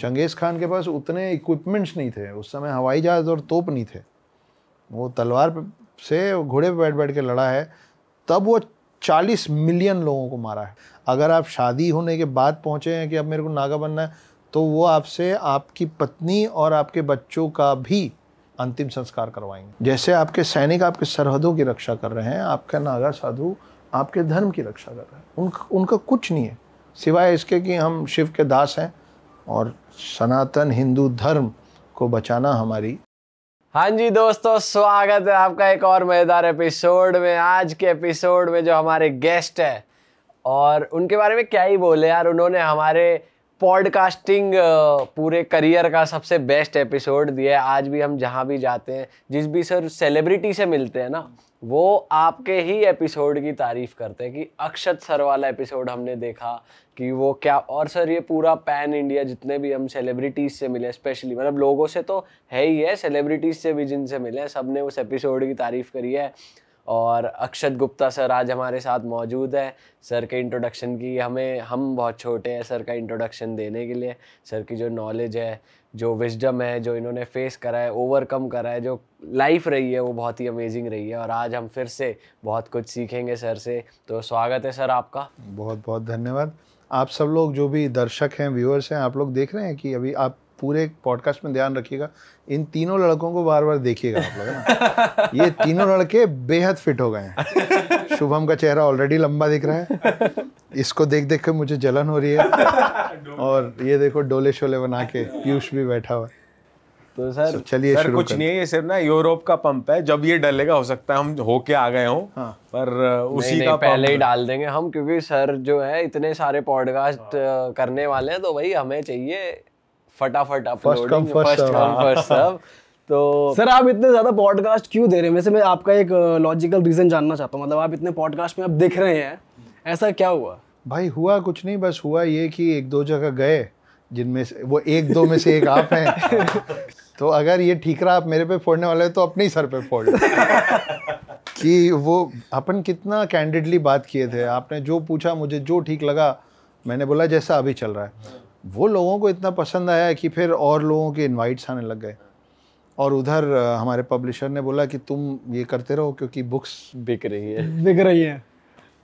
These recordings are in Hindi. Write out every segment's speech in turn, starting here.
चंगेज़ खान के पास उतने इक्विपमेंट्स नहीं थे उस समय हवाई जहाज़ और तोप नहीं थे वो तलवार से घोड़े पर बैठ बैठ के लड़ा है तब वो 40 मिलियन लोगों को मारा है अगर आप शादी होने के बाद पहुँचे हैं कि अब मेरे को नागा बनना है तो वो आपसे आपकी पत्नी और आपके बच्चों का भी अंतिम संस्कार करवाएंगे जैसे आपके सैनिक आपके सरहदों की रक्षा कर रहे हैं आपका नागा साधु आपके धर्म की रक्षा कर रहे हैं उन, उनका कुछ नहीं है सिवाय इसके कि हम शिव के दास हैं और सनातन हिंदू धर्म को बचाना हमारी हाँ जी दोस्तों स्वागत है आपका एक और मज़ेदार एपिसोड में आज के एपिसोड में जो हमारे गेस्ट है और उनके बारे में क्या ही बोले यार उन्होंने हमारे पॉडकास्टिंग पूरे करियर का सबसे बेस्ट एपिसोड दिया है आज भी हम जहाँ भी जाते हैं जिस भी सर सेलिब्रिटी से मिलते हैं ना वो आपके ही एपिसोड की तारीफ करते हैं कि अक्षत सर वाला एपिसोड हमने देखा कि वो क्या और सर ये पूरा पैन इंडिया जितने भी हम सेलिब्रिटीज़ से मिले स्पेशली मतलब लोगों से तो है ही है सेलिब्रिटीज़ से भी जिनसे मिले सब ने उस एपिसोड की तारीफ करी है और अक्षत गुप्ता सर आज हमारे साथ मौजूद है सर के इंट्रोडक्शन की हमें हम बहुत छोटे हैं सर का इंट्रोडक्शन देने के लिए सर की जो नॉलेज है जो विजडम है जो इन्होंने फेस करा है ओवरकम करा है जो लाइफ रही है वो बहुत ही अमेजिंग रही है और आज हम फिर से बहुत कुछ सीखेंगे सर से तो स्वागत है सर आपका बहुत बहुत धन्यवाद आप सब लोग जो भी दर्शक हैं व्यूअर्स हैं आप लोग देख रहे हैं कि अभी आप पूरे पॉडकास्ट में ध्यान रखिएगा इन तीनों लड़कों को बार बार देखिएगा आप लोग ये तीनों लड़के बेहद फिट हो गए हैं शुभम का चेहरा ऑलरेडी लंबा दिख रहा है इसको देख देख के मुझे जलन हो रही है और ये देखो डोले शोले बना के पीयूष भी बैठा हुआ तो सर तो चलिए सर कुछ नहीं है ये सिर्फ ना यूरोप का पंप है जब ये डलेगा हो सकता है हम होके आ गए हों हाँ। पर उसी नहीं, का नहीं, पहले ही डाल देंगे हम क्योंकि सर जो है इतने सारे पॉडकास्ट हाँ। करने वाले हैं तो भाई हमें चाहिए फटाफट फर्स्ट कम फर्स्ट फर्स्ट सब तो सर आप इतने ज्यादा पॉडकास्ट क्यों दे रहे हैं वैसे मैं आपका एक लॉजिकल रीजन जानना चाहता हूँ मतलब आप इतने पॉडकास्ट में आप देख रहे हैं ऐसा क्या हुआ भाई हुआ कुछ नहीं बस हुआ ये कि एक दो जगह गए जिनमें से वो एक दो में से एक आप हैं तो अगर ये ठीकरा आप मेरे पे फोड़ने वाले तो अपने ही सर पे फोड़ कि वो अपन कितना कैंडिडली बात किए थे आपने जो पूछा मुझे जो ठीक लगा मैंने बोला जैसा अभी चल रहा है वो लोगों को इतना पसंद आया कि फिर और लोगों के इनवाइट्स आने लग गए और उधर हमारे पब्लिशर ने बोला कि तुम ये करते रहो क्योंकि बुक्स बिक रही है बिक रही है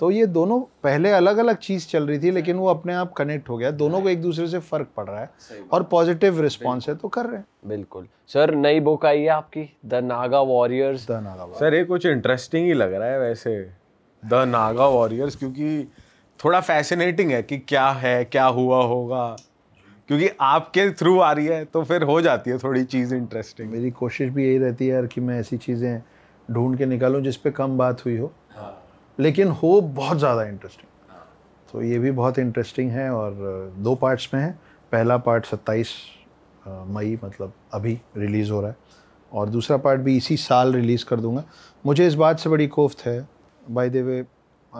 तो ये दोनों पहले अलग अलग चीज़ चल रही थी लेकिन वो अपने आप कनेक्ट हो गया दोनों को एक दूसरे से फ़र्क पड़ रहा है और पॉजिटिव रिस्पॉन्स है तो कर रहे हैं बिल्कुल सर नई बुक आई है आपकी the Naga warriors the Naga sir ये कुछ इंटरेस्टिंग ही लग रहा है वैसे द नागा वॉरियर्स क्योंकि थोड़ा फैसिनेटिंग है कि क्या है क्या हुआ होगा क्योंकि आपके थ्रू आ रही है तो फिर हो जाती है थोड़ी चीज़ इंटरेस्टिंग मेरी कोशिश भी यही रहती है यार कि मैं ऐसी चीज़ें ढूंढ के निकालूं जिस पे कम बात हुई हो लेकिन हो बहुत ज़्यादा इंटरेस्टिंग तो ये भी बहुत इंटरेस्टिंग है और दो पार्ट्स में है पहला पार्ट 27 मई मतलब अभी रिलीज़ हो रहा है और दूसरा पार्ट भी इसी साल रिलीज़ कर दूंगा मुझे इस बात से बड़ी कोफ्त है बाय द वे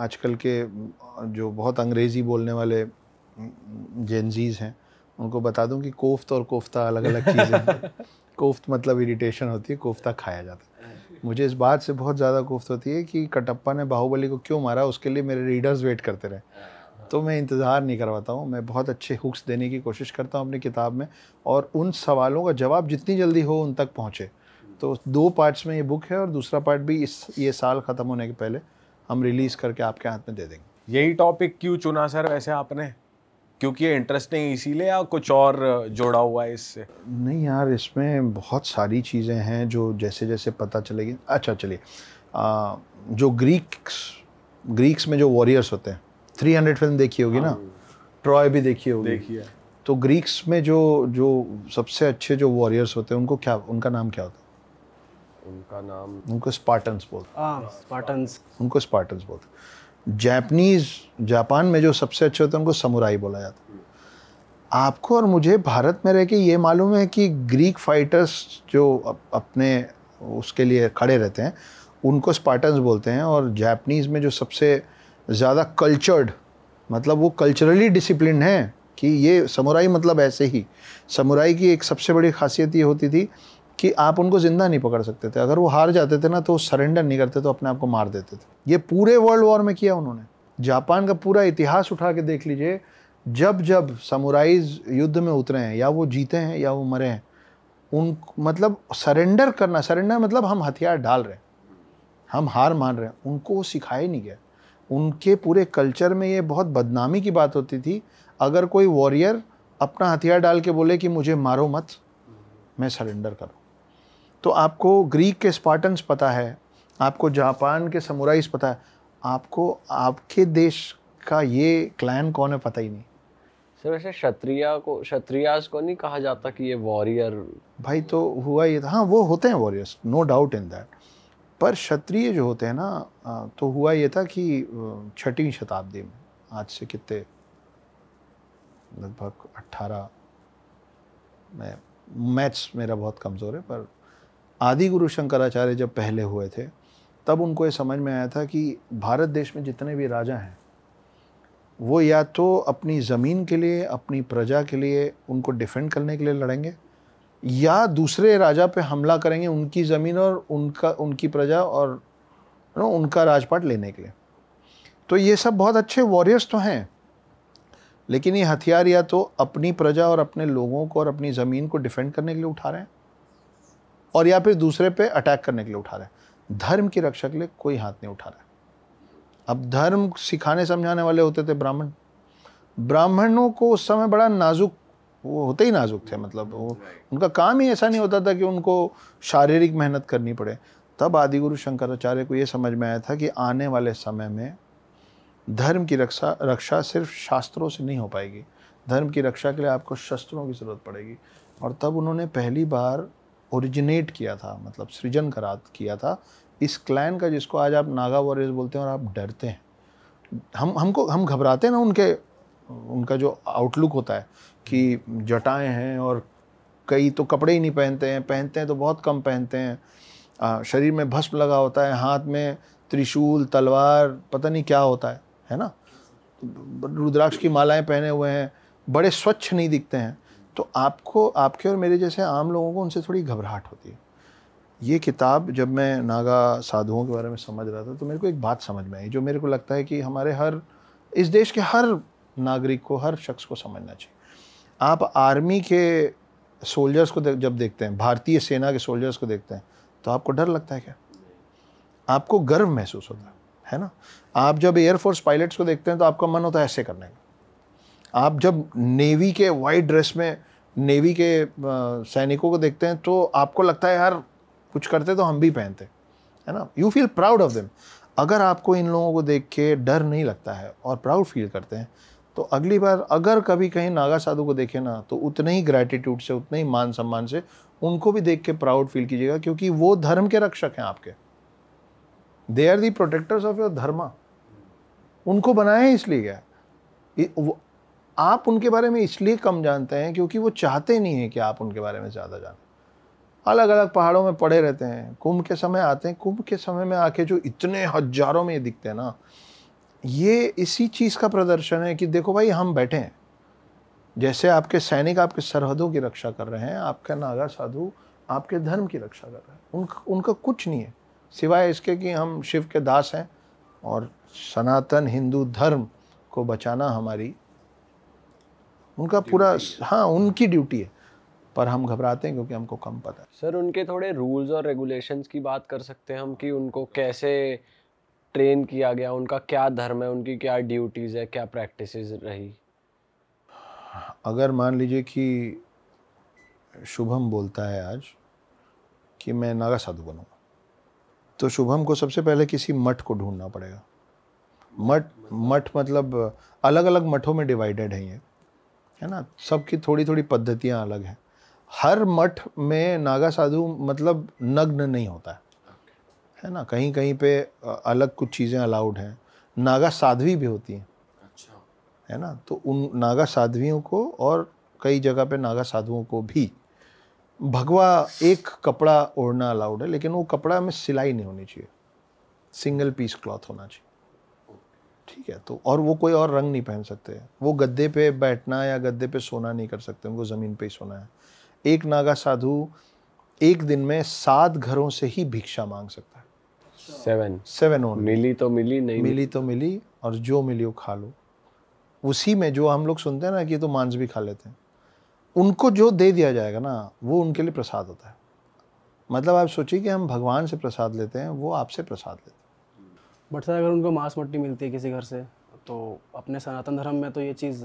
आजकल के जो बहुत अंग्रेज़ी बोलने वाले जेंजीज हैं उनको बता दूं कि कोफ्त और कोफ्ता अलग अलग चीज़ें कोफ्त मतलब इरिटेशन होती है कोफ्ता खाया जाता है मुझे इस बात से बहुत ज़्यादा गुफ्त होती है कि कटप्पा ने बाहुबली को क्यों मारा उसके लिए मेरे रीडर्स वेट करते रहे हाँ। तो मैं इंतज़ार नहीं करवाता हूँ मैं बहुत अच्छे हुक्स देने की कोशिश करता हूँ अपनी किताब में और उन सवालों का जवाब जितनी जल्दी हो उन तक पहुँचे तो दो पार्ट्स में ये बुक है और दूसरा पार्ट भी इस ये साल ख़त्म होने के पहले हम रिलीज़ करके आपके हाथ में दे देंगे यही टॉपिक क्यों चुना सर वैसे आपने क्योंकि ये इंटरेस्टिंग इसीलिए या कुछ और जोड़ा हुआ है इससे नहीं यार इसमें बहुत सारी चीज़ें हैं जो जैसे जैसे पता चलेगी अच्छा चलिए जो ग्रीक्स ग्रीक्स में जो वॉरियर्स होते हैं 300 फिल्म देखी होगी ना ट्रॉय हाँ। भी देखी होगी देखी है तो ग्रीक्स में जो जो सबसे अच्छे जो वॉरियर्स होते हैं उनको क्या उनका नाम क्या होता है उनका नाम उनको स्पार्टन्स बोलते स्पार्टन्स उनको स्पार्टन्स बोलते हैं हाँ, जैपनीज़ जापान में जो सबसे अच्छे होते हैं उनको समुराई बोला जाता है आपको और मुझे भारत में रह के ये मालूम है कि ग्रीक फाइटर्स जो अपने उसके लिए खड़े रहते हैं उनको स्पार्टन्स बोलते हैं और जापनीज़ में जो सबसे ज़्यादा कल्चर्ड मतलब वो कल्चरली डिसिप्लिन है कि ये समुराई मतलब ऐसे ही समुराई की एक सबसे बड़ी खासियत ये होती थी कि आप उनको ज़िंदा नहीं पकड़ सकते थे अगर वो हार जाते थे ना तो सरेंडर नहीं करते तो अपने आप को मार देते थे ये पूरे वर्ल्ड वॉर में किया उन्होंने जापान का पूरा इतिहास उठा के देख लीजिए जब जब समुराइज युद्ध में उतरे हैं या वो जीते हैं या वो मरे हैं उन मतलब सरेंडर करना सरेंडर मतलब हम हथियार डाल रहे हैं हम हार मान रहे हैं उनको वो सिखाया नहीं गया उनके पूरे कल्चर में ये बहुत बदनामी की बात होती थी अगर कोई वॉरियर अपना हथियार डाल के बोले कि मुझे मारो मत मैं सरेंडर करूँ तो आपको ग्रीक के स्पार्टन्स पता है आपको जापान के समुराइज पता है आपको आपके देश का ये क्लैन कौन है पता ही नहीं सर वैसे क्षत्रिय को क्षत्रियाज को नहीं कहा जाता कि ये वॉरियर भाई तो हुआ ये था हाँ वो होते हैं warriors no doubt in that पर क्षत्रिय जो होते हैं ना तो हुआ ये था कि छठी शताब्दी में आज से कितने लगभग अट्ठारह मैं मैथ्स मेरा बहुत कमज़ोर है पर आदि गुरु शंकराचार्य जब पहले हुए थे तब उनको ये समझ में आया था कि भारत देश में जितने भी राजा हैं वो या तो अपनी ज़मीन के लिए अपनी प्रजा के लिए उनको डिफेंड करने के लिए लड़ेंगे या दूसरे राजा पे हमला करेंगे उनकी ज़मीन और उनका उनकी प्रजा और नो उनका राजपाट लेने के लिए तो ये सब बहुत अच्छे वॉरियर्स तो हैं लेकिन ये हथियार या तो अपनी प्रजा और अपने लोगों को और अपनी ज़मीन को डिफेंड करने के लिए उठा रहे हैं और या फिर दूसरे पे अटैक करने के लिए उठा रहा है धर्म की रक्षा के लिए कोई हाथ नहीं उठा रहा है अब धर्म सिखाने समझाने वाले होते थे ब्राह्मण ब्राह्मणों को उस समय बड़ा नाजुक वो होते ही नाजुक थे मतलब वो उनका काम ही ऐसा नहीं होता था कि उनको शारीरिक मेहनत करनी पड़े तब आदि गुरु शंकराचार्य को ये समझ में आया था कि आने वाले समय में धर्म की रक्षा रक्षा सिर्फ शास्त्रों से नहीं हो पाएगी धर्म की रक्षा के लिए आपको शस्त्रों की ज़रूरत पड़ेगी और तब उन्होंने पहली बार ओरिजिनेट किया था मतलब सृजन करा किया था इस क्लैन का जिसको आज आप नागा वॉरियर्स बोलते हैं और आप डरते हैं हम हमको हम घबराते हैं ना उनके उनका जो आउटलुक होता है कि जटाएं हैं और कई तो कपड़े ही नहीं पहनते हैं पहनते हैं तो बहुत कम पहनते हैं आ, शरीर में भस्म लगा होता है हाथ में त्रिशूल तलवार पता नहीं क्या होता है है ना रुद्राक्ष की मालाएं पहने हुए हैं बड़े स्वच्छ नहीं दिखते हैं तो आपको आपके और मेरे जैसे आम लोगों को उनसे थोड़ी घबराहट होती है ये किताब जब मैं नागा साधुओं के बारे में समझ रहा था तो मेरे को एक बात समझ में आई जो मेरे को लगता है कि हमारे हर इस देश के हर नागरिक को हर शख्स को समझना चाहिए आप आर्मी के सोल्जर्स को दे, जब देखते हैं भारतीय सेना के सोल्जर्स को देखते हैं तो आपको डर लगता है क्या आपको गर्व महसूस होता है है ना आप जब एयरफोर्स पायलट्स को देखते हैं तो आपका मन होता है ऐसे करने का आप जब नेवी के वाइट ड्रेस में नेवी के सैनिकों को देखते हैं तो आपको लगता है यार कुछ करते तो हम भी पहनते है ना you feel proud of them अगर आपको इन लोगों को देख के डर नहीं लगता है और प्राउड फील करते हैं तो अगली बार अगर कभी कहीं नागा साधु को देखें ना तो उतने ही ग्रैटिट्यूड से उतने ही मान सम्मान से उनको भी देख के प्राउड फील कीजिएगा क्योंकि वो धर्म के रक्षक हैं आपके they are the protectors of your dharma उनको बनाया इसलिए गया आप उनके बारे में इसलिए कम जानते हैं क्योंकि वो चाहते नहीं हैं कि आप उनके बारे में ज़्यादा जानें अलग अलग पहाड़ों में पड़े रहते हैं कुंभ के समय आते हैं कुंभ के समय में आके जो इतने हजारों में ये दिखते हैं ना ये इसी चीज़ का प्रदर्शन है कि देखो भाई हम बैठे हैं जैसे आपके सैनिक आपके सरहदों की रक्षा कर रहे हैं आपका नागा साधु आपके धर्म की रक्षा कर रहे हैं उन उनका कुछ नहीं है सिवाय इसके कि हम शिव के दास हैं और सनातन हिंदू धर्म को बचाना हमारी उनका पूरा हाँ उनकी ड्यूटी है पर हम घबराते हैं क्योंकि हमको कम पता है सर उनके थोड़े रूल्स और रेगुलेशंस की बात कर सकते हैं हम कि उनको कैसे ट्रेन किया गया उनका क्या धर्म है उनकी क्या ड्यूटीज़ है क्या प्रैक्टिस रही अगर मान लीजिए कि शुभम बोलता है आज कि मैं नागा साधु बनूंगा तो शुभम को सबसे पहले किसी मठ को ढूंढना पड़ेगा मठ मठ मतलब अलग अलग मठों में डिवाइडेड है ये है ना सबकी थोड़ी थोड़ी पद्धतियाँ अलग हैं हर मठ में नागा साधु मतलब नग्न नहीं होता है है ना कहीं कहीं पे अलग कुछ चीज़ें अलाउड हैं नागा साध्वी भी होती हैं अच्छा है ना तो उन नागा साध्वियों को और कई जगह पे नागा साधुओं को भी भगवा एक कपड़ा ओढ़ना अलाउड है लेकिन वो कपड़ा में सिलाई नहीं होनी चाहिए सिंगल पीस क्लॉथ होना चाहिए ठीक है तो और वो कोई और रंग नहीं पहन सकते वो गद्दे पे बैठना या गद्दे पे सोना नहीं कर सकते उनको ज़मीन पे ही सोना है एक नागा साधु एक दिन में सात घरों से ही भिक्षा मांग सकता है सेवन सेवन ओन मिली तो मिली नहीं मिली तो मिली और जो मिली वो खा लो उसी में जो हम लोग सुनते हैं ना कि तो मांस भी खा लेते हैं उनको जो दे दिया जाएगा ना वो उनके लिए प्रसाद होता है मतलब आप सोचिए कि हम भगवान से प्रसाद लेते हैं वो आपसे प्रसाद लेते हैं बट सर अगर उनको मांस मट्टी मिलती है किसी घर से तो अपने सनातन धर्म में तो ये चीज़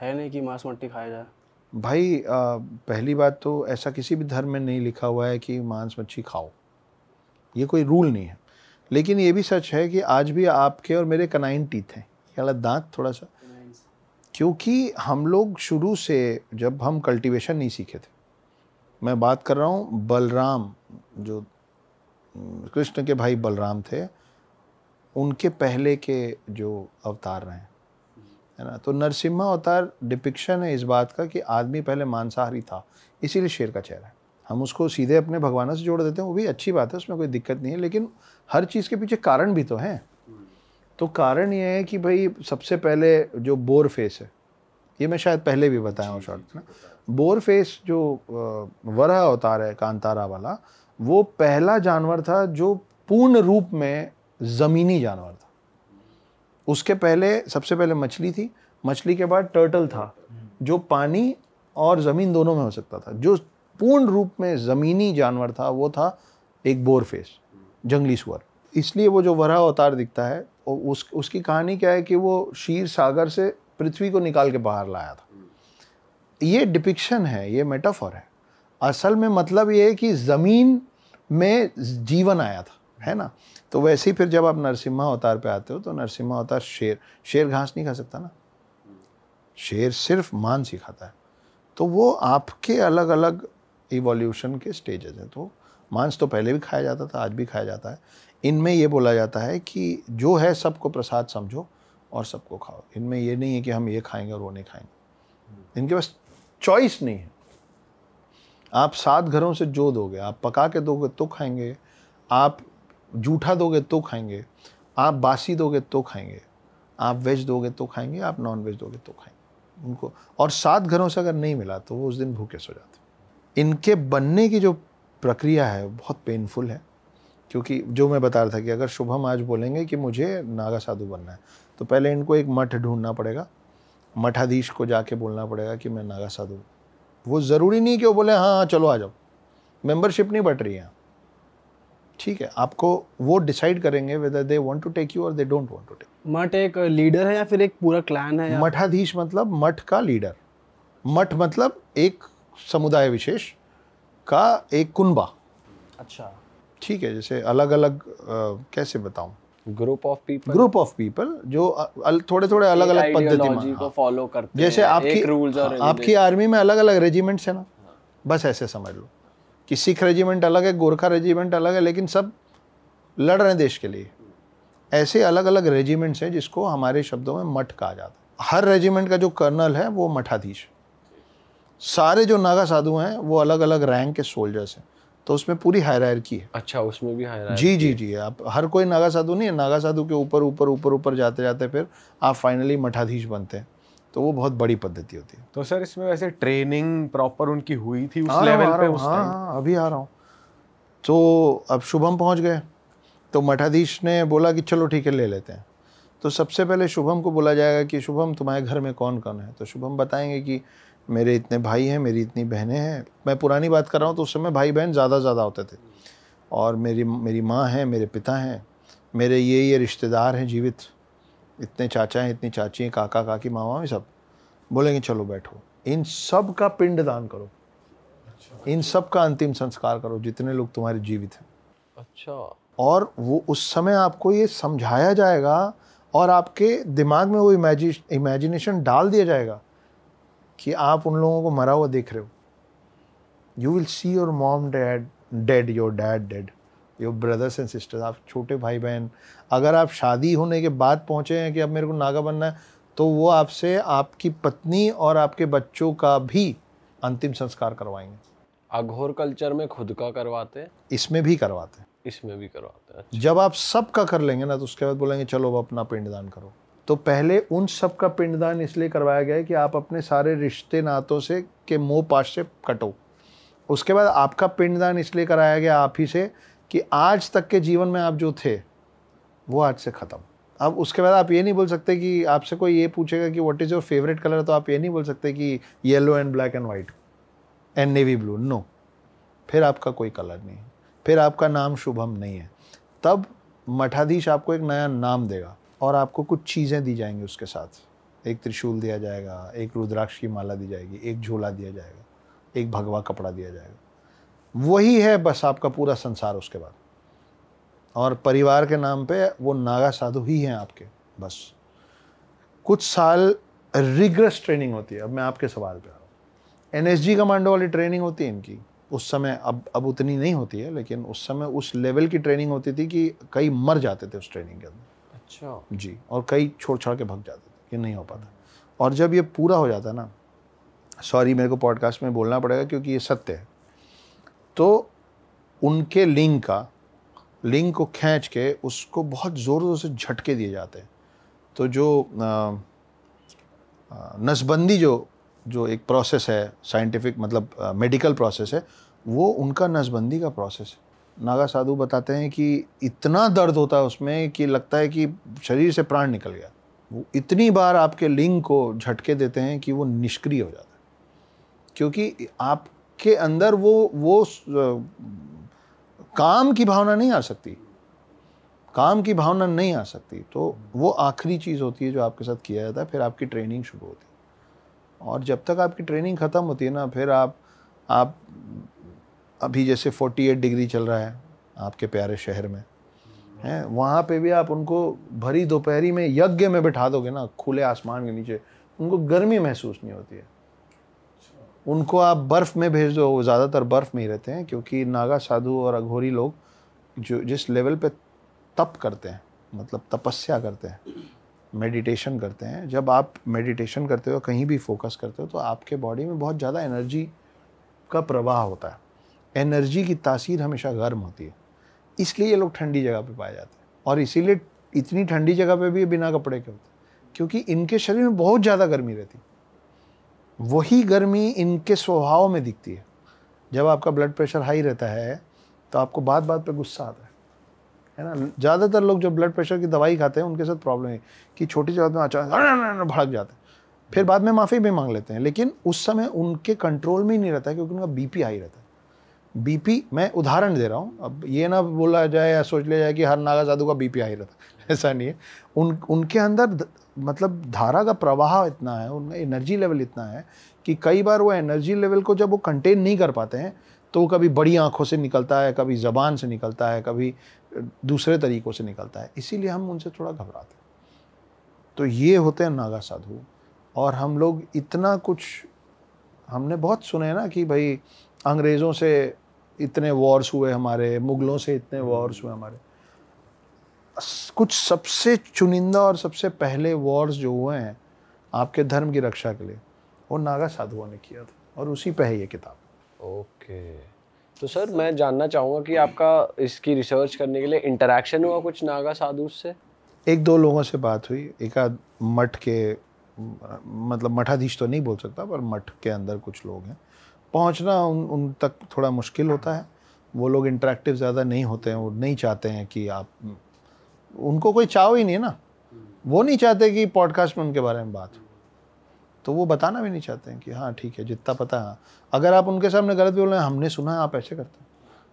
है नहीं कि मांस मट्टी खाया जाए भाई आ, पहली बात तो ऐसा किसी भी धर्म में नहीं लिखा हुआ है कि मांस मच्छी खाओ ये कोई रूल नहीं है लेकिन ये भी सच है कि आज भी आपके और मेरे कनाइन टीथ हैं क्या दांत थोड़ा सा क्योंकि हम लोग शुरू से जब हम कल्टीवेशन नहीं सीखे थे मैं बात कर रहा हूँ बलराम जो कृष्ण के भाई बलराम थे उनके पहले के जो अवतार रहे हैं है ना तो नरसिम्हा अवतार डिपिक्शन है इस बात का कि आदमी पहले मांसाहारी था इसीलिए शेर का चेहरा है हम उसको सीधे अपने भगवानों से जोड़ देते हैं वो भी अच्छी बात है उसमें कोई दिक्कत नहीं है लेकिन हर चीज़ के पीछे कारण भी तो हैं तो कारण ये है कि भाई सबसे पहले जो बोर फेस है ये मैं शायद पहले भी बताया हूँ शॉर्ट में बोर फेस जो वरा अवतार है कांतारा वाला वो पहला जानवर था जो पूर्ण रूप में ज़मीनी जानवर था उसके पहले सबसे पहले मछली थी मछली के बाद टर्टल था जो पानी और ज़मीन दोनों में हो सकता था जो पूर्ण रूप में ज़मीनी जानवर था वो था एक बोरफेस जंगली सुअर इसलिए वो जो वरा अवतार दिखता है उस उसकी कहानी क्या है कि वो शीर सागर से पृथ्वी को निकाल के बाहर लाया था ये डिपिक्शन है ये मेटाफर है असल में मतलब ये है कि ज़मीन में जीवन आया था है ना तो वैसे ही फिर जब आप नरसिम्हा अवतार पे आते हो तो नरसिम्हा अवतार शेर शेर घास नहीं खा सकता ना शेर सिर्फ मांस ही खाता है तो वो आपके अलग अलग इवोल्यूशन के स्टेजेस हैं तो मांस तो पहले भी खाया जाता था आज भी खाया जाता है इनमें ये बोला जाता है कि जो है सबको प्रसाद समझो और सबको खाओ इनमें ये नहीं है कि हम ये खाएंगे और वो नहीं खाएंगे इनके पास चॉइस नहीं है आप सात घरों से जो दोगे आप पका के दोगे तो खाएंगे आप जूठा दोगे तो खाएंगे आप बासी दोगे तो खाएंगे आप वेज दोगे तो खाएंगे आप नॉन वेज दोगे तो खाएंगे उनको और सात घरों से अगर नहीं मिला तो वो उस दिन भूखे सो जाते इनके बनने की जो प्रक्रिया है बहुत पेनफुल है क्योंकि जो मैं बता रहा था कि अगर शुभम आज बोलेंगे कि मुझे नागा साधु बनना है तो पहले इनको एक मठ ढूंढना पड़ेगा मठाधीश को जाके बोलना पड़ेगा कि मैं नागा साधु वो ज़रूरी नहीं कि वो बोले हाँ, हाँ चलो आ जाओ मेंबरशिप नहीं बट रही है ठीक है आपको वो डिसाइड करेंगे whether they want to take you और they don't want to take मठ एक लीडर है या फिर एक पूरा क्लैन है मठाधीश मतलब मठ का लीडर मठ मतलब एक समुदाय विशेष का एक कुनबा अच्छा ठीक है जैसे अलग अलग आ, कैसे बताऊं group of people group of people जो अल, थोड़े थोड़े अलग अलग पद्धति में फॉलो करते जैसे आपकी आपकी आर्मी में अलग अलग रेजिमेंट्स है ना बस ऐसे समझ लो कि सिख रेजिमेंट अलग है गोरखा रेजिमेंट अलग है लेकिन सब लड़ रहे हैं देश के लिए ऐसे अलग अलग रेजिमेंट्स हैं जिसको हमारे शब्दों में मठ कहा जाता है हर रेजिमेंट का जो कर्नल है वो मठाधीश सारे जो नागा साधु हैं वो अलग अलग रैंक के सोल्जर्स हैं तो उसमें पूरी की है अच्छा उसमें भी जी जी जी आप हर कोई नागा साधु नहीं है नागा साधु के ऊपर ऊपर ऊपर ऊपर जाते जाते फिर आप फाइनली मठाधीश बनते हैं तो वो बहुत बड़ी पद्धति होती है तो सर इसमें वैसे ट्रेनिंग प्रॉपर उनकी हुई थी उस लेवल पे उस हाँ, हाँ अभी आ रहा हूँ तो अब शुभम पहुँच गए तो मठाधीश ने बोला कि चलो ठीक है ले लेते हैं तो सबसे पहले शुभम को बोला जाएगा कि शुभम तुम्हारे घर में कौन कौन है तो शुभम बताएंगे कि मेरे इतने भाई हैं मेरी इतनी बहनें हैं मैं पुरानी बात कर रहा हूँ तो उस समय भाई बहन ज़्यादा ज़्यादा होते थे और मेरी मेरी माँ है मेरे पिता हैं मेरे ये ये रिश्तेदार हैं जीवित इतने चाचा हैं इतनी चाची हैं काका काकी मामा मामी सब बोलेंगे चलो बैठो इन सब का पिंड दान करो अच्छा। इन सब का अंतिम संस्कार करो जितने लोग तुम्हारे जीवित हैं अच्छा और वो उस समय आपको ये समझाया जाएगा और आपके दिमाग में वो इमेजिनेशन डाल दिया जाएगा कि आप उन लोगों को मरा हुआ देख रहे हो you will see your mom dad dead your dad dead your brothers and sisters आप छोटे भाई बहन अगर आप शादी होने के बाद पहुँचे हैं कि अब मेरे को नागा बनना है तो वो आपसे आपकी पत्नी और आपके बच्चों का भी अंतिम संस्कार करवाएंगे अघोर कल्चर में खुद का करवाते हैं इसमें भी करवाते हैं इसमें भी करवाते हैं अच्छा। जब आप सब का कर लेंगे ना तो उसके बाद बोलेंगे चलो अब अपना पिंडदान करो तो पहले उन सब का पिंडदान इसलिए करवाया गया है कि आप अपने सारे रिश्ते नातों से के मोह पाश से कटो उसके बाद आपका पिंडदान इसलिए कराया गया आप ही से कि आज तक के जीवन में आप जो थे वो आज से ख़त्म अब उसके बाद आप ये नहीं बोल सकते कि आपसे कोई ये पूछेगा कि what is your favourite colour तो आप ये नहीं बोल सकते कि yellow and black and white and navy blue no फिर आपका कोई कलर नहीं है फिर आपका नाम शुभम नहीं है तब मठाधीश आपको एक नया नाम देगा और आपको कुछ चीज़ें दी जाएंगी उसके साथ एक त्रिशूल दिया जाएगा एक रुद्राक्ष की माला दी जाएगी एक झोला दिया जाएगा एक भगवा कपड़ा दिया जाएगा वही है बस आपका पूरा संसार उसके बाद और परिवार के नाम पे वो नागा साधु ही हैं आपके बस कुछ साल रिग्रेस ट्रेनिंग होती है अब मैं आपके सवाल पे आ रहा हूँ एन कमांडो वाली ट्रेनिंग होती है इनकी उस समय अब अब उतनी नहीं होती है लेकिन उस समय उस लेवल की ट्रेनिंग होती थी कि कई मर जाते थे उस ट्रेनिंग के अंदर अच्छा जी और कई छोड़ छाड़ के भग जाते थे ये नहीं हो पाता और जब ये पूरा हो जाता ना सॉरी मेरे को पॉडकास्ट में बोलना पड़ेगा क्योंकि ये सत्य है तो उनके लिंग का लिंग को खींच के उसको बहुत ज़ोर ज़ोर से झटके दिए जाते हैं तो जो नसबंदी जो जो एक प्रोसेस है साइंटिफिक मतलब मेडिकल प्रोसेस है वो उनका नसबंदी का प्रोसेस है नागा साधु बताते हैं कि इतना दर्द होता है उसमें कि लगता है कि शरीर से प्राण निकल गया वो इतनी बार आपके लिंग को झटके देते हैं कि वो निष्क्रिय हो जाता है क्योंकि आपके अंदर वो वो काम की भावना नहीं आ सकती काम की भावना नहीं आ सकती तो वो आखिरी चीज़ होती है जो आपके साथ किया जाता है फिर आपकी ट्रेनिंग शुरू होती है और जब तक आपकी ट्रेनिंग ख़त्म होती है ना फिर आप आप अभी जैसे 48 डिग्री चल रहा है आपके प्यारे शहर में हैं वहाँ पे भी आप उनको भरी दोपहरी में यज्ञ में बैठा दोगे ना खुले आसमान के नीचे उनको गर्मी महसूस नहीं होती है उनको आप बर्फ़ में भेज दो वो ज़्यादातर बर्फ़ में ही रहते हैं क्योंकि नागा साधु और अघोरी लोग जो जिस लेवल पे तप करते हैं मतलब तपस्या करते हैं मेडिटेशन करते हैं जब आप मेडिटेशन करते हो कहीं भी फोकस करते हो तो आपके बॉडी में बहुत ज़्यादा एनर्जी का प्रवाह होता है एनर्जी की तासीर हमेशा गर्म होती है इसलिए ये लोग ठंडी जगह पे पाए जाते हैं और इसीलिए इतनी ठंडी जगह पे भी बिना कपड़े के होते हैं क्योंकि इनके शरीर में बहुत ज़्यादा गर्मी रहती है वही गर्मी इनके स्वभाव में दिखती है जब आपका ब्लड प्रेशर हाई रहता है तो आपको बात बात पे गुस्सा आता है है ना ज़्यादातर लोग जब ब्लड प्रेशर की दवाई खाते हैं उनके साथ प्रॉब्लम है कि छोटी जगह में अचानक भड़क जाते हैं फिर बाद में माफ़ी भी मांग लेते हैं लेकिन उस समय उनके कंट्रोल में ही नहीं रहता क्योंकि उनका बीपी हाई रहता है बीपी मैं उदाहरण दे रहा हूँ अब ये ना बोला जाए या सोच लिया जाए कि हर नागा साधु का बीपी हाई रहता है ऐसा नहीं है उन उनके अंदर मतलब धारा का प्रवाह इतना है उनका एनर्जी लेवल इतना है कि कई बार वो एनर्जी लेवल को जब वो कंटेन नहीं कर पाते हैं तो वो कभी बड़ी आँखों से निकलता है कभी ज़बान से निकलता है कभी दूसरे तरीक़ों से निकलता है इसीलिए हम उनसे थोड़ा घबराते हैं तो ये होते हैं नागा साधु और हम लोग इतना कुछ हमने बहुत सुने ना कि भाई अंग्रेज़ों से इतने वॉर्स हुए हमारे मुग़लों से इतने वॉर्स हम्म। हुए हमारे कुछ सबसे चुनिंदा और सबसे पहले वॉर्स जो हुए हैं आपके धर्म की रक्षा के लिए वो नागा साधुओं ने किया था और उसी पे है ये किताब ओके तो सर मैं जानना चाहूँगा कि आपका इसकी रिसर्च करने के लिए इंटरेक्शन हुआ कुछ नागा साधु से एक दो लोगों से बात हुई एक आध मठ के मतलब मठाधीश तो नहीं बोल सकता पर मठ के अंदर कुछ लोग हैं पहुँचना उन उन तक थोड़ा मुश्किल होता है वो लोग इंटरेक्टिव ज़्यादा नहीं होते हैं वो नहीं चाहते हैं कि आप उनको कोई चाव ही नहीं है ना हम्म। वो नहीं चाहते कि पॉडकास्ट में उनके बारे में बात हो तो वो बताना भी नहीं चाहते हैं कि हाँ ठीक है जितना पता है अगर आप उनके सामने गलत भी बोले हमने सुना है आप ऐसे करते हैं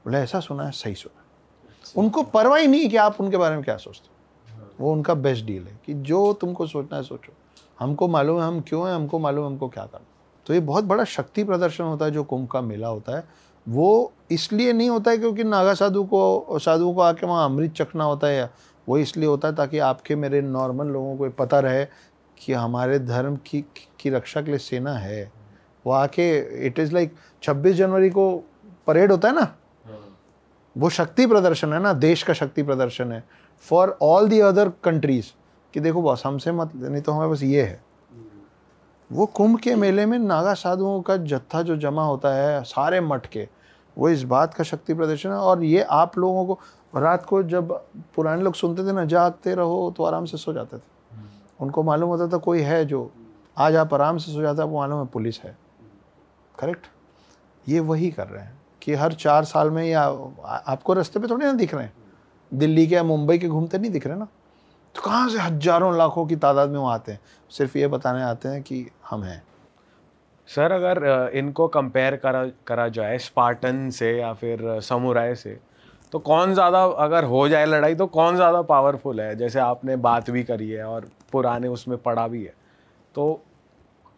बोले ऐसा सुना है सही सुना है अच्छा। उनको परवाह ही नहीं कि आप उनके बारे में क्या सोचते हो हाँ। वो उनका बेस्ट डील है कि जो तुमको सोचना है सोचो हमको मालूम है हम क्यों हैं हमको मालूम है हमको क्या करना तो ये बहुत बड़ा शक्ति प्रदर्शन होता है जो कुंभ का मेला होता है वो इसलिए नहीं होता है क्योंकि नागा साधु को साधु को आके वहाँ अमृत चखना होता है या वो इसलिए होता है ताकि आपके मेरे नॉर्मल लोगों को पता रहे कि हमारे धर्म की की रक्षा के लिए सेना है वो आके इट इज़ लाइक 26 जनवरी को परेड होता है ना हाँ। वो शक्ति प्रदर्शन है ना देश का शक्ति प्रदर्शन है for all the other countries कि देखो बस हमसे मत नहीं तो हमें बस ये है वो कुंभ के मेले में नागा साधुओं का जत्था जो जमा होता है सारे मठ के वो इस बात का शक्ति प्रदर्शन है और ये आप लोगों को रात को जब पुराने लोग सुनते थे ना जागते रहो तो आराम से सो जाते थे उनको मालूम होता था कोई है जो आज आप आराम से सो जाते आपको मालूम है पुलिस है करेक्ट ये वही कर रहे हैं कि हर चार साल में या आपको रास्ते पे थोड़े ना दिख रहे हैं दिल्ली के या मुंबई के घूमते नहीं दिख रहे ना तो कहाँ से हजारों लाखों की तादाद में वो आते हैं सिर्फ ये बताने आते हैं कि हम हैं सर अगर इनको कंपेयर करा करा जाए स्पार्टन से या फिर समुराय से तो कौन ज़्यादा अगर हो जाए लड़ाई तो कौन ज़्यादा पावरफुल है जैसे आपने बात भी करी है और पुराने उसमें पढ़ा भी है तो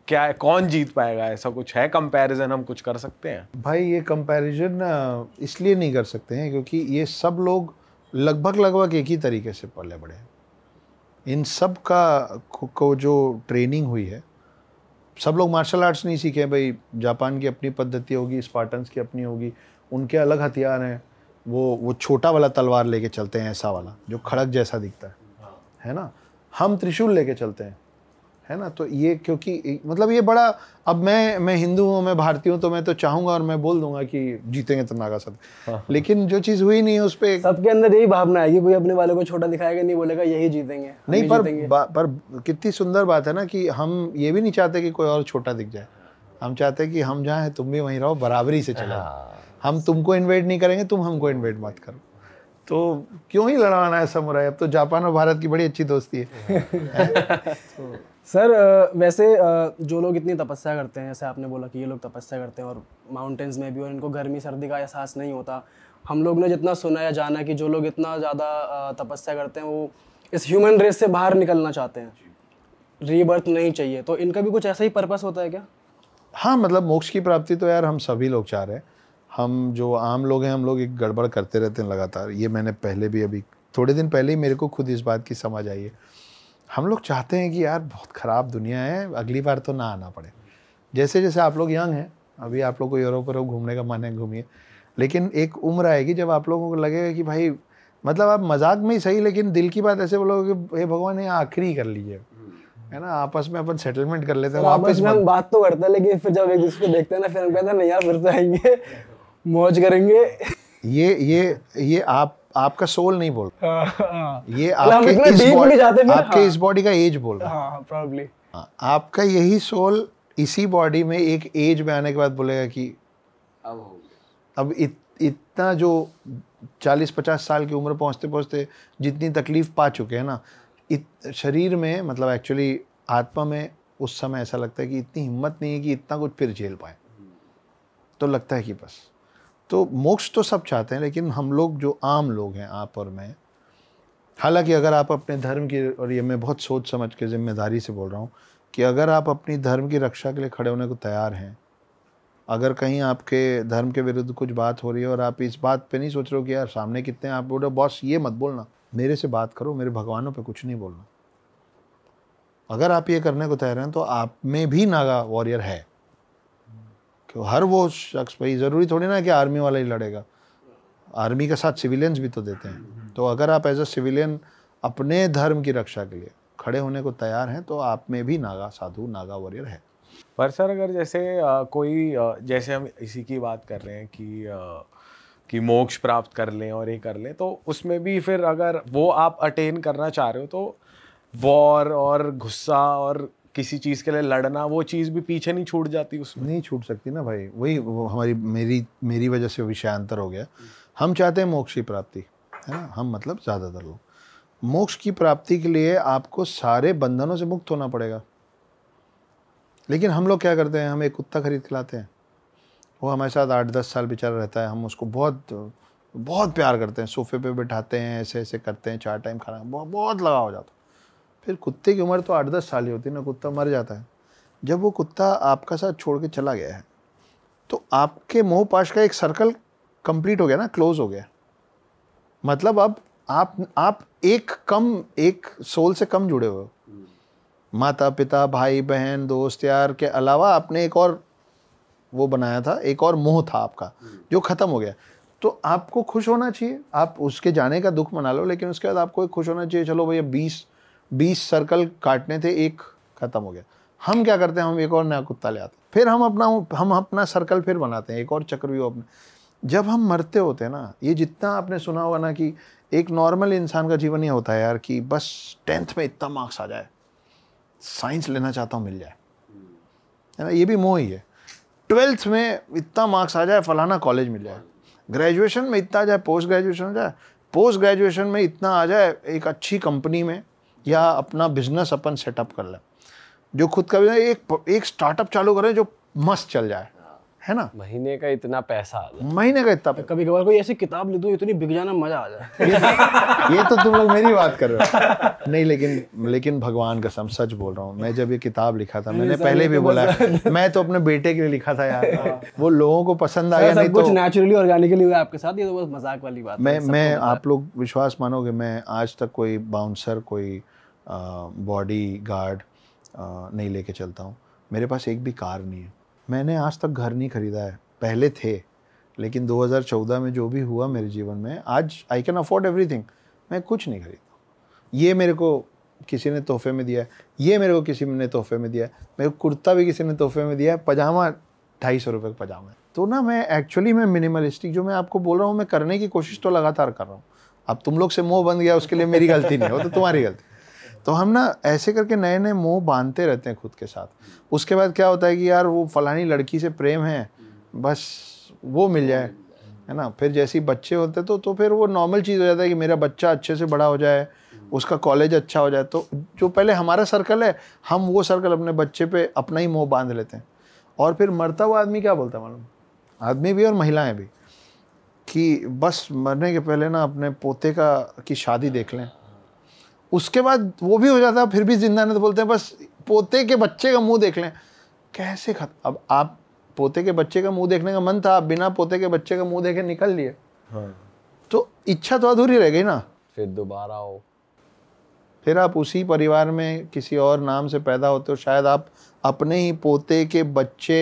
क्या है कौन जीत पाएगा ऐसा कुछ है कंपैरिजन हम कुछ कर सकते हैं भाई ये कंपैरिजन इसलिए नहीं कर सकते हैं क्योंकि ये सब लोग लगभग लगभग एक ही तरीके से पले बढ़े हैं इन सब का को जो ट्रेनिंग हुई है सब लोग मार्शल आर्ट्स नहीं सीखे भाई जापान की अपनी पद्धति होगी स्पार्टन्स की अपनी होगी उनके अलग हथियार हैं वो वो छोटा वाला तलवार लेके चलते हैं ऐसा वाला जो खड़क जैसा दिखता है हाँ। है ना हम त्रिशूल लेके चलते हैं है ना तो ये क्योंकि मतलब ये बड़ा अब मैं मैं हिंदू हूँ मैं भारतीय हूँ तो मैं तो चाहूंगा और मैं बोल दूंगा कि जीतेंगे तो नागा सब हाँ। लेकिन जो चीज़ हुई नहीं है उस पर सबके अंदर यही भावना है कि कोई अपने वालों को छोटा दिखाएगा नहीं बोलेगा यही जीतेंगे नहीं पर जीतेंगे। पर कितनी सुंदर बात है ना कि हम ये भी नहीं चाहते कि कोई और छोटा दिख जाए हम चाहते हैं कि हम जहाँ हैं तुम भी वहीं रहो बराबरी से चला हाँ। हम तुमको इन्वेट नहीं करेंगे तुम हमको इन्वेट मत करो तो क्यों ही लड़वाना है समुराई अब तो जापान और भारत की बड़ी अच्छी दोस्ती है सर वैसे जो लोग इतनी तपस्या करते हैं जैसे आपने बोला कि ये लोग तपस्या करते हैं और माउंटेन्स में भी और इनको गर्मी सर्दी का एहसास नहीं होता हम लोग ने जितना सुना या जाना कि जो लोग इतना ज़्यादा तपस्या करते हैं वो इस ह्यूमन रेस से बाहर निकलना चाहते हैं रीबर्थ नहीं चाहिए तो इनका भी कुछ ऐसा ही पर्पस होता है क्या हाँ मतलब मोक्ष की प्राप्ति तो यार हम सभी लोग चाह रहे हैं हम जो आम लोग हैं हम लोग एक गड़बड़ करते रहते हैं लगातार ये मैंने पहले भी अभी थोड़े दिन पहले ही मेरे को खुद इस बात की समझ आई है हम लोग चाहते हैं कि यार बहुत ख़राब दुनिया है अगली बार तो ना आना पड़े जैसे जैसे आप लोग यंग हैं अभी आप लोग को यूरोप वरोप घूमने का मन है घूमिए लेकिन एक उम्र आएगी जब आप लोगों को लगेगा कि भाई मतलब आप मजाक में ही सही लेकिन दिल की बात ऐसे बोलोगे कि हे भगवान ये आखिरी कर लीजिए है ना आपस में अपन सेटलमेंट कर लेते हैं आपस में हम बात तो करते हैं लेकिन फिर जब एक दूसरे को देखते हैं ना फिर हम कहते हैं नहीं यार फिर तो आएंगे मौज करेंगे ये ये ये आप आपका सोल नहीं बोल हाँ, हाँ। ये मतलब आपके इस बॉडी आपके हाँ। इस बॉडी का एज बोल रहा प्रॉब्ली हाँ, आपका यही सोल इसी बॉडी में एक एज में आने के बाद बोलेगा कि अब हो गया अब इत, इतना जो चालीस पचास साल की उम्र पहुंचते पहुंचते जितनी तकलीफ पा चुके हैं ना इत, शरीर में मतलब एक्चुअली आत्मा में उस समय ऐसा लगता है कि इतनी हिम्मत नहीं है कि इतना कुछ फिर झेल पाए तो लगता है कि बस तो मोक्ष तो सब चाहते हैं लेकिन हम लोग जो आम लोग हैं आप और मैं हालांकि अगर आप अपने धर्म की और ये मैं बहुत सोच समझ के जिम्मेदारी से बोल रहा हूँ कि अगर आप अपनी धर्म की रक्षा के लिए खड़े होने को तैयार हैं अगर कहीं आपके धर्म के विरुद्ध कुछ बात हो रही है और आप इस बात पे नहीं सोच रहे हो कि यार सामने कितने आप बोल रहे हो बॉस ये मत बोलना मेरे से बात करो मेरे भगवानों पे कुछ नहीं बोलना अगर आप ये करने को तैयार हैं तो आप में भी नागा वॉरियर है तो हर वो शख्स भाई ज़रूरी थोड़ी ना कि आर्मी वाला ही लड़ेगा आर्मी के साथ सिविलियंस भी तो देते हैं तो अगर आप एज अ सिविलियन अपने धर्म की रक्षा के लिए खड़े होने को तैयार हैं तो आप में भी नागा साधु नागा वॉरियर है पर सर अगर जैसे आ, कोई आ, जैसे हम इसी की बात कर रहे हैं कि आ, कि मोक्ष प्राप्त कर लें और ये कर लें तो उसमें भी फिर अगर वो आप अटेन करना चाह रहे हो तो वॉर और गुस्सा और किसी चीज़ के लिए लड़ना वो चीज़ भी पीछे नहीं छूट जाती उसमें नहीं छूट सकती ना भाई वही वो हमारी मेरी मेरी वजह से विषयांतर हो गया हम चाहते हैं मोक्ष की प्राप्ति है ना हम मतलब ज़्यादातर लोग मोक्ष की प्राप्ति के लिए आपको सारे बंधनों से मुक्त होना पड़ेगा लेकिन हम लोग क्या करते हैं हम एक कुत्ता खरीद के लाते हैं वो हमारे साथ आठ दस साल बेचारा रहता है हम उसको बहुत बहुत प्यार करते हैं सोफे पे बैठाते हैं ऐसे ऐसे करते हैं चार टाइम खाना बहुत बहुत लगाव हो जाता फिर कुत्ते की उम्र तो आठ दस साल ही होती है ना कुत्ता मर जाता है जब वो कुत्ता आपका साथ छोड़ के चला गया है तो आपके मोह पाश का एक सर्कल कंप्लीट हो गया ना क्लोज हो गया मतलब अब आप आप एक कम एक सोल से कम जुड़े हुए हो माता पिता भाई बहन दोस्त यार के अलावा आपने एक और वो बनाया था एक और मोह था आपका जो ख़त्म हो गया तो आपको खुश होना चाहिए आप उसके जाने का दुख मना लो लेकिन उसके बाद आपको खुश होना चाहिए चलो भैया बीस बीस सर्कल काटने थे एक ख़त्म हो गया हम क्या करते हैं हम एक और नया कुत्ता ले आते हैं फिर हम अपना हम अपना सर्कल फिर बनाते हैं एक और चक्रव्यूह अपने जब हम मरते होते हैं ना ये जितना आपने सुना होगा ना कि एक नॉर्मल इंसान का जीवन ये होता है यार कि बस टेंथ में इतना मार्क्स आ जाए साइंस लेना चाहता हूँ मिल जाए है ना ये भी मोह ही है ट्वेल्थ में इतना मार्क्स आ जाए फलाना कॉलेज मिल जाए ग्रेजुएशन में इतना आ जाए पोस्ट ग्रेजुएशन हो जाए पोस्ट ग्रेजुएशन में इतना आ जाए एक अच्छी कंपनी में या अपना बिजनेस अपन सेटअप कर लें जो खुद का भी एक एक स्टार्टअप चालू करें जो मस्त चल जाए है ना महीने का इतना पैसा आ जाए महीने का इतना पैसा। कभी कभार कोई ऐसी किताब ले दो इतनी बिक जाना मजा आ जाए ये तो तुम लोग मेरी बात कर रहे हो नहीं लेकिन लेकिन भगवान कसम सच बोल रहा हूँ मैं जब ये किताब लिखा था मैंने पहले भी तो बोला मैं तो अपने बेटे के लिए लिखा था यार हाँ। वो लोगों को पसंद आया नहीं तो- कुछ नेचुरली ऑर्गेनिकली हुआ आपके साथ ये तो बस मजाक वाली बात मैं मैं आप लोग विश्वास मानोगे मैं आज तक कोई बाउंसर कोई बॉडी गार्ड नहीं लेके चलता हूँ मेरे पास एक भी कार नहीं है मैंने आज तक घर नहीं खरीदा है पहले थे लेकिन 2014 में जो भी हुआ मेरे जीवन में आज आई कैन अफोर्ड एवरी मैं कुछ नहीं खरीदता ये मेरे को किसी ने तोहफे में दिया है ये मेरे को किसी ने तोहफे में दिया है मेरे को कुर्ता भी किसी ने तोहफे में दिया है पजामा ढाई सौ रुपये का पजामा है तो ना मैं एक्चुअली मैं मिनिमलिस्टिक जो मैं आपको बोल रहा हूँ मैं करने की कोशिश तो लगातार कर रहा हूँ अब तुम लोग से मोह बन गया उसके लिए मेरी गलती नहीं हो तो तुम्हारी गलती तो हम ना ऐसे करके नए नए मोह बांधते रहते हैं खुद के साथ उसके बाद क्या होता है कि यार वो फलानी लड़की से प्रेम है बस वो मिल जाए है ना फिर जैसे ही बच्चे होते तो तो फिर वो नॉर्मल चीज़ हो जाता है कि मेरा बच्चा अच्छे से बड़ा हो जाए उसका कॉलेज अच्छा हो जाए तो जो पहले हमारा सर्कल है हम वो सर्कल अपने बच्चे पे अपना ही मोह बांध लेते हैं और फिर मरता हुआ आदमी क्या बोलता है मालूम आदमी भी और महिलाएं भी कि बस मरने के पहले ना अपने पोते का की शादी देख लें उसके बाद वो भी हो जाता फिर भी जिंदा नहीं तो बोलते हैं बस पोते के बच्चे का मुंह देख लें कैसे खत अब आप पोते के बच्चे का मुंह देखने का मन था आप बिना पोते के बच्चे का मुंह देखे निकल लिए हाँ। तो इच्छा तो अधूरी रह गई ना फिर दोबारा हो फिर आप उसी परिवार में किसी और नाम से पैदा होते हो शायद आप अपने ही पोते के बच्चे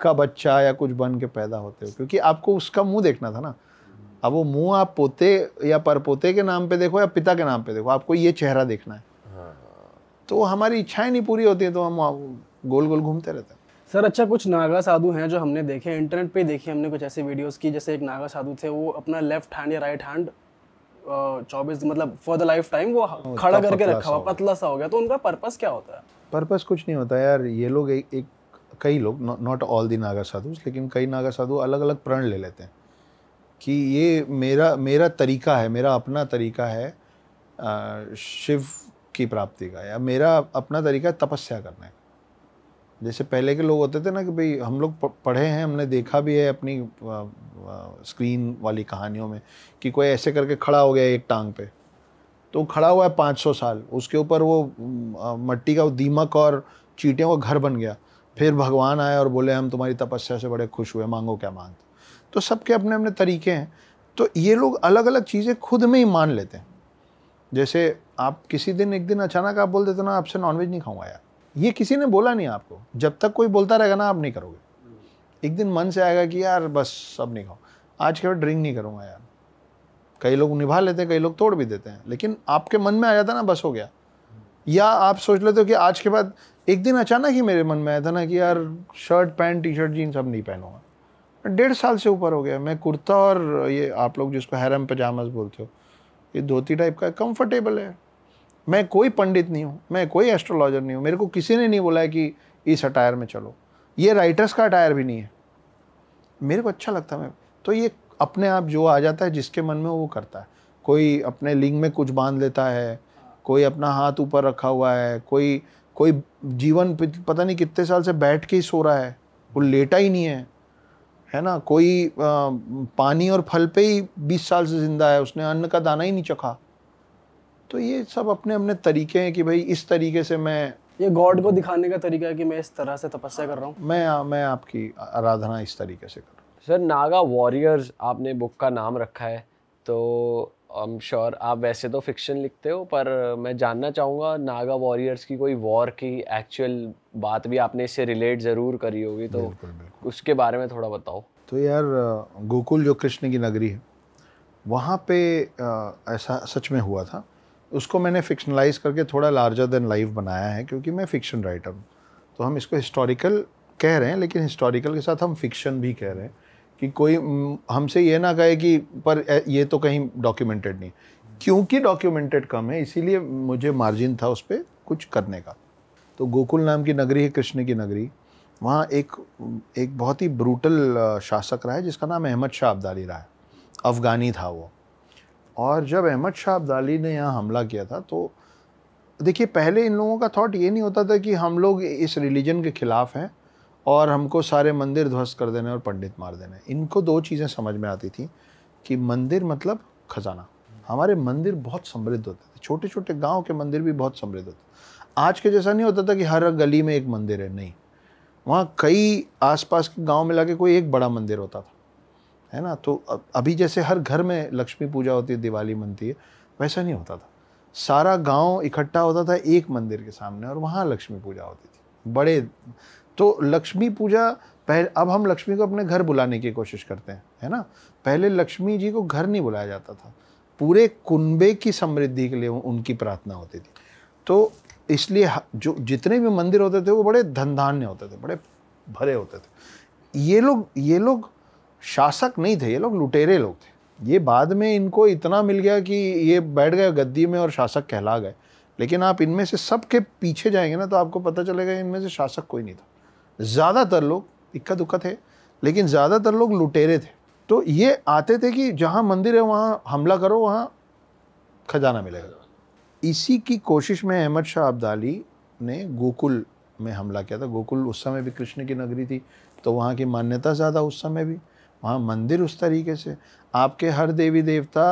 का बच्चा या कुछ बन के पैदा होते हो क्योंकि आपको उसका मुंह देखना था ना अब वो मुंह आप पोते या परपोते के नाम पे देखो या पिता के नाम पे देखो आपको ये चेहरा देखना है हाँ। तो हमारी इच्छाएं नहीं पूरी होती है तो हम गोल गोल घूमते रहते हैं सर अच्छा कुछ नागा साधु हैं जो हमने देखे इंटरनेट पे देखे हमने कुछ ऐसे वीडियोस की जैसे एक नागा साधु थे वो अपना लेफ्ट हैंड या राइट हैंड चौबीस मतलब फॉर द लाइफ टाइम वो खड़ा करके रखा हुआ पतला सा हो गया तो उनका पर्पस क्या होता है पर्पस कुछ नहीं होता यार ये लोग एक, एक कई लोग नॉट ऑल दी नागा साधु लेकिन कई नागा साधु अलग अलग प्रण ले लेते हैं कि ये मेरा मेरा तरीका है मेरा अपना तरीका है शिव की प्राप्ति का या मेरा अपना तरीका है तपस्या करने का जैसे पहले के लोग होते थे ना कि भाई हम लोग पढ़े हैं हमने देखा भी है अपनी आ, आ, स्क्रीन वाली कहानियों में कि कोई ऐसे करके खड़ा हो गया एक टांग पे तो खड़ा हुआ है 500 साल उसके ऊपर वो मट्टी का वो दीमक और चीटियों का घर बन गया फिर भगवान आए और बोले हम तुम्हारी तपस्या से बड़े खुश हुए मांगो क्या मांगते तो सबके अपने अपने तरीके हैं तो ये लोग अलग अलग चीज़ें खुद में ही मान लेते हैं जैसे आप किसी दिन एक दिन अचानक आप बोल देते ना आपसे नॉनवेज नहीं खाऊंगा यार ये किसी ने बोला नहीं आपको जब तक कोई बोलता रहेगा ना आप नहीं करोगे एक दिन मन से आएगा कि यार बस सब नहीं खाओ आज के बाद ड्रिंक नहीं करूँगा यार कई लोग निभा लेते हैं कई लोग तोड़ भी देते हैं लेकिन आपके मन में आ जाता ना बस हो गया या आप सोच लेते हो कि आज के बाद एक दिन अचानक ही मेरे मन में आया था ना कि यार shirt pant T shirt jeans अब नहीं पहनूंगा डेढ़ साल से ऊपर हो गया मैं कुर्ता और ये आप लोग जिसको हैरम पजामाज बोलते हो ये धोती टाइप का कंफर्टेबल है मैं कोई पंडित नहीं हूँ मैं कोई एस्ट्रोलॉजर नहीं हूँ मेरे को किसी ने नहीं बोला है कि इस अटायर में चलो ये राइटर्स का अटायर भी नहीं है मेरे को अच्छा लगता है मैं तो ये अपने आप जो आ जाता है जिसके मन में वो करता है कोई अपने लिंग में कुछ बांध लेता है कोई अपना हाथ ऊपर रखा हुआ है कोई कोई जीवन पता नहीं कितने साल से बैठ के ही सो रहा है वो लेटा ही नहीं है है ना कोई आ, पानी और फल पे ही बीस साल से ज़िंदा है उसने अन्न का दाना ही नहीं चखा तो ये सब अपने अपने तरीके हैं कि भाई इस तरीके से मैं ये गॉड को दिखाने का तरीका है कि मैं इस तरह से तपस्या कर रहा हूँ मैं आ, मैं आपकी आराधना इस तरीके से कर रहा हूँ सर नागा वॉरियर्स आपने बुक का नाम रखा है तो आई एम श्योर आप वैसे तो फिक्शन लिखते हो पर मैं जानना चाहूँगा नागा वॉरियर्स की कोई वॉर की एक्चुअल बात भी आपने इससे रिलेट ज़रूर करी होगी तो बिल्कुल, बिल्कुल। उसके बारे में थोड़ा बताओ तो यार गोकुल जो कृष्ण की नगरी है वहाँ पे ऐसा सच में हुआ था उसको मैंने फिक्शनलाइज करके थोड़ा लार्जर देन लाइफ बनाया है क्योंकि मैं फ़िक्शन राइटर हूँ तो हम इसको हिस्टोरिकल कह रहे हैं लेकिन हिस्टोरिकल के साथ हम फिक्शन भी कह रहे हैं कि कोई हमसे ये ना कहे कि पर ये तो कहीं डॉक्यूमेंटेड नहीं क्योंकि डॉक्यूमेंटेड कम है इसीलिए मुझे मार्जिन था उस पर कुछ करने का तो गोकुल नाम की नगरी है कृष्ण की नगरी वहाँ एक एक बहुत ही ब्रूटल शासक रहा है जिसका नाम अहमद शाह अब्दाली रहा है अफ़गानी था वो और जब अहमद शाह अब्दाली ने यहाँ हमला किया था तो देखिए पहले इन लोगों का थॉट ये नहीं होता था कि हम लोग इस रिलीजन के ख़िलाफ़ हैं और हमको सारे मंदिर ध्वस्त कर देने और पंडित मार देने इनको दो चीज़ें समझ में आती थी कि मंदिर मतलब खजाना हमारे मंदिर बहुत समृद्ध होते थे छोटे छोटे गांव के मंदिर भी बहुत समृद्ध होते आज के जैसा नहीं होता था कि हर गली में एक मंदिर है नहीं वहाँ कई आसपास के गांव में लाके कोई एक बड़ा मंदिर होता था है ना तो अभी जैसे हर घर में लक्ष्मी पूजा होती है दिवाली मनती है वैसा नहीं होता था सारा गांव इकट्ठा होता था एक मंदिर के सामने और वहाँ लक्ष्मी पूजा होती थी बड़े तो लक्ष्मी पूजा पहले अब हम लक्ष्मी को अपने घर बुलाने की कोशिश करते हैं है ना पहले लक्ष्मी जी को घर नहीं बुलाया जाता था पूरे कुंबे की समृद्धि के लिए उनकी प्रार्थना होती थी तो इसलिए जो जितने भी मंदिर होते थे वो बड़े धनधान्य होते थे बड़े भरे होते थे ये लोग ये लोग शासक नहीं थे ये लोग लुटेरे लोग थे ये बाद में इनको इतना मिल गया कि ये बैठ गए गद्दी में और शासक कहला गए लेकिन आप इनमें से सब के पीछे जाएंगे ना तो आपको पता चलेगा इनमें से शासक कोई नहीं था ज़्यादातर लोग इक्का दुक्का थे लेकिन ज़्यादातर लोग लुटेरे थे तो ये आते थे कि जहाँ मंदिर है वहाँ हमला करो वहाँ खजाना मिलेगा इसी की कोशिश में अहमद शाह अब्दाली ने गोकुल में हमला किया था गोकुल उस समय भी कृष्ण की नगरी थी तो वहाँ की मान्यता ज़्यादा उस समय भी वहाँ मंदिर उस तरीके से आपके हर देवी देवता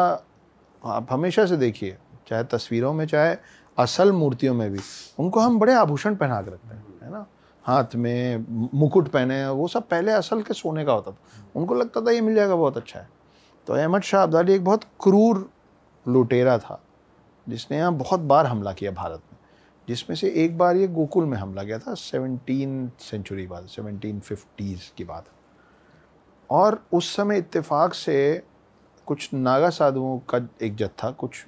आप हमेशा से देखिए चाहे तस्वीरों में चाहे असल मूर्तियों में भी उनको हम बड़े आभूषण पहना के रखते हैं हाथ में मुकुट पहने वो सब पहले असल के सोने का होता था उनको लगता था ये मिल जाएगा बहुत अच्छा है तो अहमद शाह अब्दाली एक बहुत क्रूर लुटेरा था जिसने यहाँ बहुत बार हमला किया भारत में जिसमें से एक बार ये गोकुल में हमला गया था सेवनटीन सेंचुरी बाद सेवनटीन फिफ्टीज़ की बात और उस समय इत्तेफाक से कुछ नागा साधुओं का एक जत्था कुछ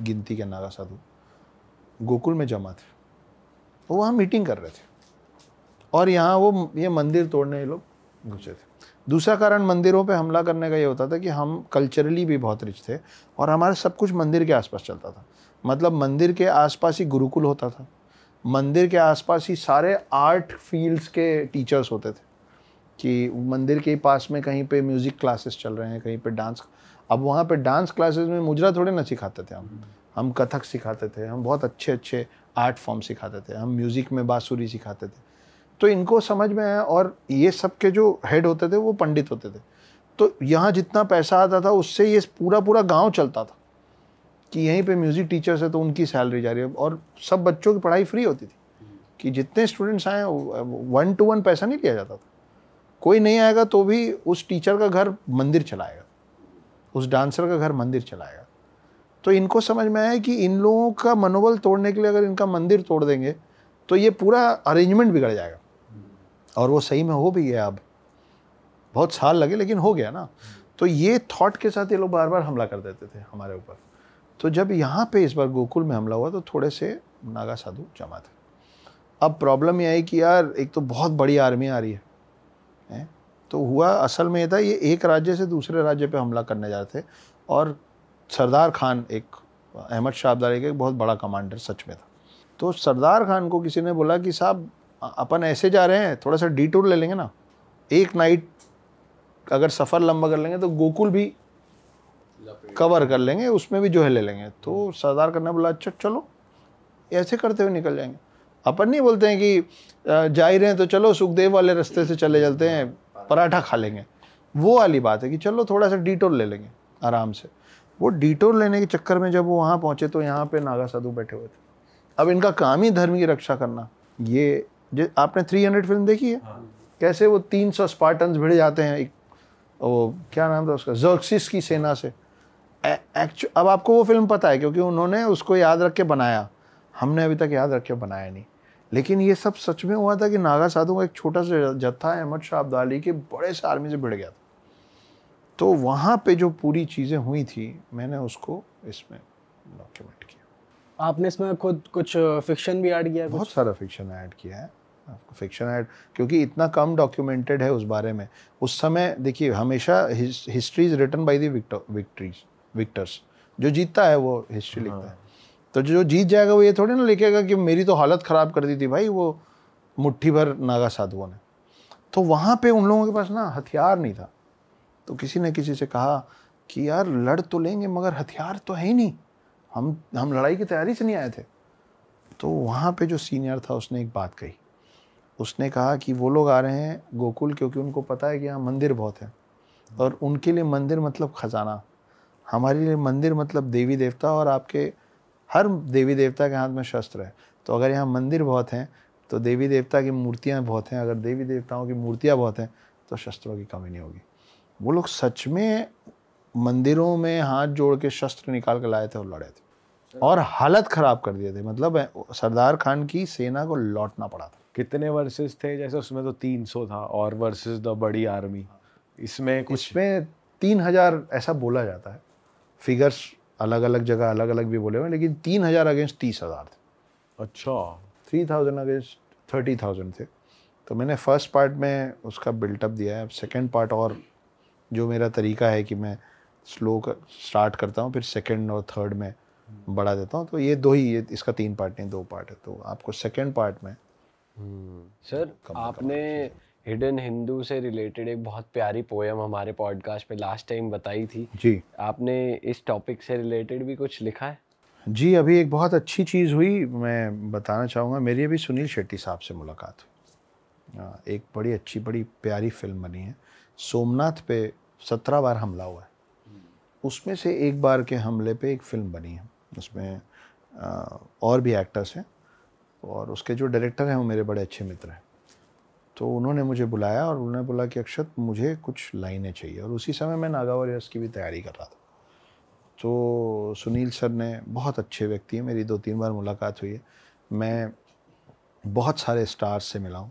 गिनती के नागा साधु गोकुल में जमा थे वो वहाँ मीटिंग कर रहे थे और यहाँ वो ये मंदिर तोड़ने ये लोग घुसे थे दूसरा कारण मंदिरों पे हमला करने का ये होता था कि हम कल्चरली भी बहुत रिच थे और हमारे सब कुछ मंदिर के आसपास चलता था मतलब मंदिर के आसपास ही गुरुकुल होता था मंदिर के आसपास ही सारे आर्ट फील्ड्स के टीचर्स होते थे कि मंदिर के पास में कहीं पे म्यूज़िक क्लासेस चल रहे हैं कहीं पे डांस अब वहाँ पे डांस क्लासेस में मुजरा थोड़े ना सिखाते थे हम हम कथक सिखाते थे हम बहुत अच्छे अच्छे आर्ट फॉर्म सिखाते थे हम म्यूज़िक में बाँसुरी सिखाते थे तो इनको समझ में आया और ये सब के जो हेड होते थे वो पंडित होते थे तो यहाँ जितना पैसा आता था उससे ये पूरा पूरा गांव चलता था कि यहीं पे म्यूज़िक टीचर्स है तो उनकी सैलरी जा रही है और सब बच्चों की पढ़ाई फ्री होती थी कि जितने स्टूडेंट्स आए वन टू वन पैसा नहीं लिया जाता था कोई नहीं आएगा तो भी उस टीचर का घर मंदिर चलाएगा उस डांसर का घर मंदिर चलाएगा तो इनको समझ में आया कि इन लोगों का मनोबल तोड़ने के लिए अगर इनका मंदिर तोड़ देंगे तो ये पूरा अरेंजमेंट बिगड़ जाएगा और वो सही में हो भी गया अब बहुत साल लगे लेकिन हो गया ना तो ये थॉट के साथ ये लोग बार बार हमला कर देते थे हमारे ऊपर तो जब यहाँ पे इस बार गोकुल में हमला हुआ तो थोड़े से नागा साधु जमा थे अब प्रॉब्लम ये आई कि यार एक तो बहुत बड़ी आर्मी आ रही है है? तो हुआ असल में ये था ये एक राज्य से दूसरे राज्य पे हमला करने जा रहे थे और सरदार खान एक अहमद शाह अब्दारी का एक बहुत बड़ा कमांडर सच में था तो सरदार खान को किसी ने बोला कि साहब अपन ऐसे जा रहे हैं थोड़ा सा डी ले लेंगे ना एक नाइट अगर सफ़र लंबा कर लेंगे तो गोकुल भी कवर कर लेंगे उसमें भी जो है ले लेंगे तो सरदार करने बोला अच्छा चलो ऐसे करते हुए निकल जाएंगे अपन नहीं बोलते हैं कि जा ही रहे हैं तो चलो सुखदेव वाले रास्ते से चले चलते हैं पराठा खा लेंगे वो वाली बात है कि चलो थोड़ा सा डिटोर ले लेंगे आराम से वो डिटोर लेने के चक्कर में जब वो वहाँ पहुँचे तो यहाँ पे नागा साधु बैठे हुए थे अब इनका काम ही धर्म की रक्षा करना ये आपने 300 फिल्म देखी है हाँ। कैसे वो 300 सौ स्पार्टन भिड़ जाते हैं एक वो क्या नाम था उसका जर्क्सिस की सेना से एक्चुअल अब आपको वो फिल्म पता है क्योंकि उन्होंने उसको याद रख के बनाया हमने अभी तक याद रख के बनाया नहीं लेकिन ये सब सच में हुआ था कि नागा साधु का एक छोटा सा जत्था अहमद शाह अब्दाली के बड़े से आर्मी से भिड़ गया था तो वहाँ पे जो पूरी चीज़ें हुई थी मैंने उसको इसमें डॉक्यूमेंट किया आपने इसमें खुद कुछ फिक्शन भी ऐड किया बहुत सारा फिक्शन ऐड किया है फिक्शन ऐड क्योंकि इतना कम डॉक्यूमेंटेड है उस बारे में उस समय देखिए हमेशा history is written by the victories victors जो जीतता है वो हिस्ट्री हाँ। लिखता है तो जो जीत जाएगा वो ये थोड़ी ना लिखेगा कि मेरी तो हालत ख़राब कर दी थी भाई वो मुट्ठी भर नागा साधुओं ने तो वहाँ पे उन लोगों के पास ना हथियार नहीं था तो किसी ने किसी से कहा कि यार लड़ तो लेंगे मगर हथियार तो है ही नहीं हम हम लड़ाई की तैयारी से नहीं आए थे तो वहाँ पे जो सीनियर था उसने एक बात कही उसने कहा कि वो लोग आ रहे हैं गोकुल क्योंकि उनको पता है कि यहाँ मंदिर बहुत है और उनके लिए मंदिर मतलब ख़जाना हमारे लिए मंदिर मतलब देवी देवता और आपके हर देवी देवता के हाथ में शस्त्र है तो अगर यहाँ मंदिर बहुत हैं तो देवी देवता की मूर्तियाँ बहुत हैं अगर देवी देवताओं की मूर्तियाँ बहुत हैं तो शस्त्रों की कमी नहीं होगी वो लोग सच में मंदिरों में हाथ जोड़ के शस्त्र निकाल कर लाए थे और लड़े थे और हालत ख़राब कर दिए थे मतलब सरदार खान की सेना को लौटना पड़ा था कितने वर्सेस थे जैसे उसमें तो तीन सौ था और वर्सेस द बड़ी आर्मी इसमें कुछ इसमें तीन हजार ऐसा बोला जाता है फिगर्स अलग अलग जगह अलग अलग भी बोले हुए लेकिन तीन हजार अगेंस्ट तीस हज़ार थे अच्छा three thousand against thirty thousand थे तो मैंने फर्स्ट पार्ट में उसका बिल्टअप दिया है सेकेंड पार्ट और जो मेरा तरीका है कि मैं स्लो कर स्टार्ट करता हूँ फिर सेकेंड और थर्ड में बढ़ा देता हूँ तो ये दो ही ये इसका तीन पार्ट नहीं दो पार्ट है तो आपको सेकेंड पार्ट में हम्म। सर आपने हिडन हिंदू से रिलेटेड एक बहुत प्यारी पोयम हमारे पॉडकास्ट पे लास्ट टाइम बताई थी जी आपने इस टॉपिक से रिलेटेड भी कुछ लिखा है जी अभी एक बहुत अच्छी चीज़ हुई मैं बताना चाहूँगा मेरी अभी सुनील शेट्टी साहब से मुलाकात हुई हाँ, एक बड़ी अच्छी बड़ी प्यारी फिल्म बनी है सोमनाथ पे सत्रह बार हमला हुआ है उसमें से एक बार के हमले पे एक फ़िल्म बनी है उसमें और भी एक्टर्स हैं और उसके जो डायरेक्टर हैं वो मेरे बड़े अच्छे मित्र हैं तो उन्होंने मुझे बुलाया और उन्होंने बोला कि अक्षत मुझे कुछ लाइनें चाहिए और उसी समय मैं नागा वॉरियर्स की भी तैयारी कर रहा था तो सुनील सर ने बहुत अच्छे व्यक्ति हैं मेरी दो तीन बार मुलाकात हुई है मैं बहुत सारे स्टार्स से मिला हूँ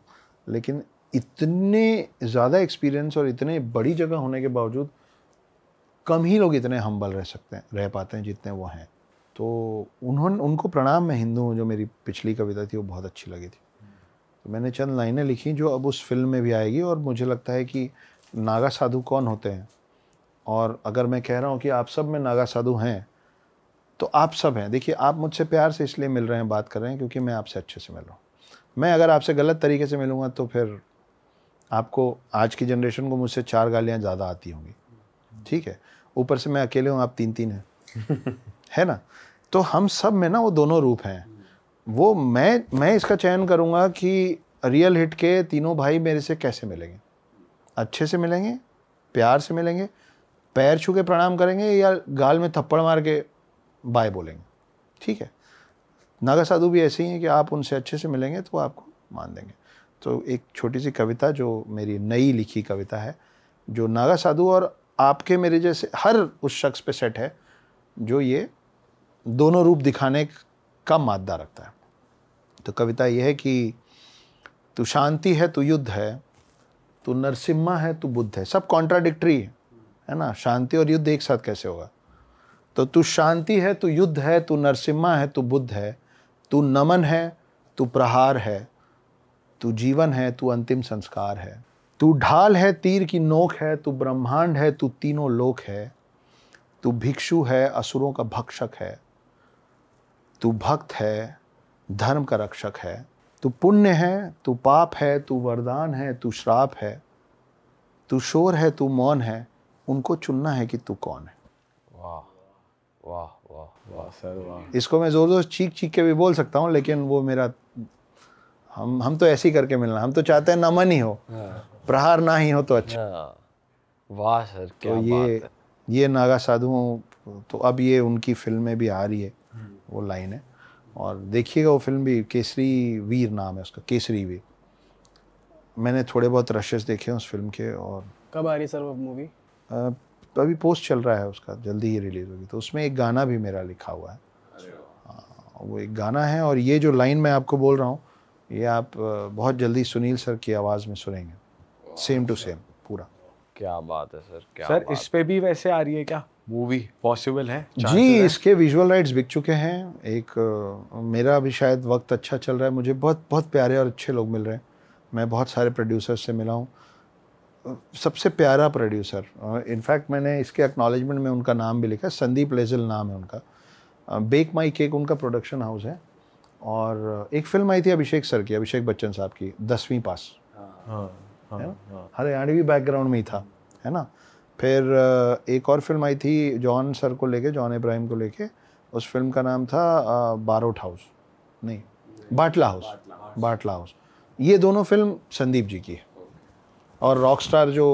लेकिन इतने ज़्यादा एक्सपीरियंस और इतने बड़ी जगह होने के बावजूद कम ही लोग इतने हम्बल रह सकते हैं रह पाते हैं जितने वो हैं तो उन्होंने उनको प्रणाम मैं हिंदू हूँ जो मेरी पिछली कविता थी वो बहुत अच्छी लगी थी तो मैंने चंद लाइनें लिखी जो अब उस फिल्म में भी आएगी और मुझे लगता है कि नागा साधु कौन होते हैं और अगर मैं कह रहा हूँ कि आप सब में नागा साधु हैं तो आप सब हैं देखिए आप मुझसे प्यार से इसलिए मिल रहे हैं बात कर रहे हैं क्योंकि मैं आपसे अच्छे से मिल रहा हूँ मैं अगर आपसे गलत तरीके से मिलूँगा तो फिर आपको आज की जनरेशन को मुझसे चार गालियाँ ज़्यादा आती होंगी ठीक है ऊपर से मैं अकेले हूँ आप तीन तीन हैं है ना तो हम सब में ना वो दोनों रूप हैं वो मैं मैं इसका चयन करूँगा कि रियल हिट के तीनों भाई मेरे से कैसे मिलेंगे अच्छे से मिलेंगे प्यार से मिलेंगे पैर छू के प्रणाम करेंगे या गाल में थप्पड़ मार के बाय बोलेंगे ठीक है नागा साधु भी ऐसे ही हैं कि आप उनसे अच्छे से मिलेंगे तो आपको मान देंगे तो एक छोटी सी कविता जो मेरी नई लिखी कविता है जो नागा साधु और आपके मेरे जैसे हर उस शख्स पे सेट है जो ये दोनों रूप दिखाने का मादा रखता है तो कविता यह है कि तू शांति है तू युद्ध है तू नरसिम्हा है तू बुद्ध है सब कॉन्ट्राडिक्ट्री है है ना शांति और युद्ध एक साथ कैसे होगा तो तू शांति है तू युद्ध है तू नरसिम्हा है तू बुद्ध है तू नमन है तू प्रहार है तू जीवन है तू अंतिम संस्कार है तू ढाल है तीर की नोक है तू ब्रह्मांड है तू तीनों लोक है तू भिक्षु है असुरों का भक्षक है तू भक्त है धर्म का रक्षक है तू पुण्य है तू पाप है तू वरदान है तू श्राप है तू शोर है तू मौन है उनको चुनना है कि तू कौन है वाह वाह वाह वाह सर वाह इसको मैं ज़ोर ज़ोर चीख चीख के भी बोल सकता हूँ लेकिन वो मेरा हम हम तो ऐसे ही करके मिलना हम तो चाहते हैं नमन ही हो हाँ। प्रहार ना ही हो तो अच्छा हाँ। वाह सर तो क्या तो ये बात है। ये नागा साधुओं तो अब ये उनकी फिल्में भी आ रही है वो लाइन है और देखिएगा वो फिल्म भी केसरी वीर नाम है उसका केसरी वीर मैंने थोड़े बहुत रशेस देखे हैं उस फिल्म के और कब आ रही सर वो मूवी अभी पोस्ट चल रहा है उसका जल्दी ही रिलीज होगी तो उसमें एक गाना भी मेरा लिखा हुआ है हाँ, वो एक गाना है और ये जो लाइन मैं आपको बोल रहा हूँ ये आप बहुत जल्दी सुनील सर की आवाज़ में सुनेंगे सेम टू सेम पूरा क्या बात है सर क्या सर इस पे भी वैसे आ रही है क्या मूवी पॉसिबल है जी है? इसके विजुअल राइट्स बिक चुके हैं एक आ, मेरा भी शायद वक्त अच्छा चल रहा है मुझे बहुत बहुत प्यारे और अच्छे लोग मिल रहे हैं मैं बहुत सारे प्रोड्यूसर से मिला हूँ सबसे प्यारा प्रोड्यूसर इनफैक्ट मैंने इसके एक्नॉलेजमेंट में उनका नाम भी लिखा संदीप लेजल नाम है उनका बेक माई केक उनका प्रोडक्शन हाउस है और एक फिल्म आई थी अभिषेक सर की अभिषेक बच्चन साहब की दसवीं पास हाँ, हाँ, हाँ, हरियाणवी बैकग्राउंड में ही था है ना फिर एक और फिल्म आई थी जॉन सर को लेके जॉन इब्राहिम को लेके उस फिल्म का नाम था बारोट हाउस नहीं बाटला हाउस बाटला हाउस ये दोनों फिल्म संदीप जी की है और रॉक स्टार जो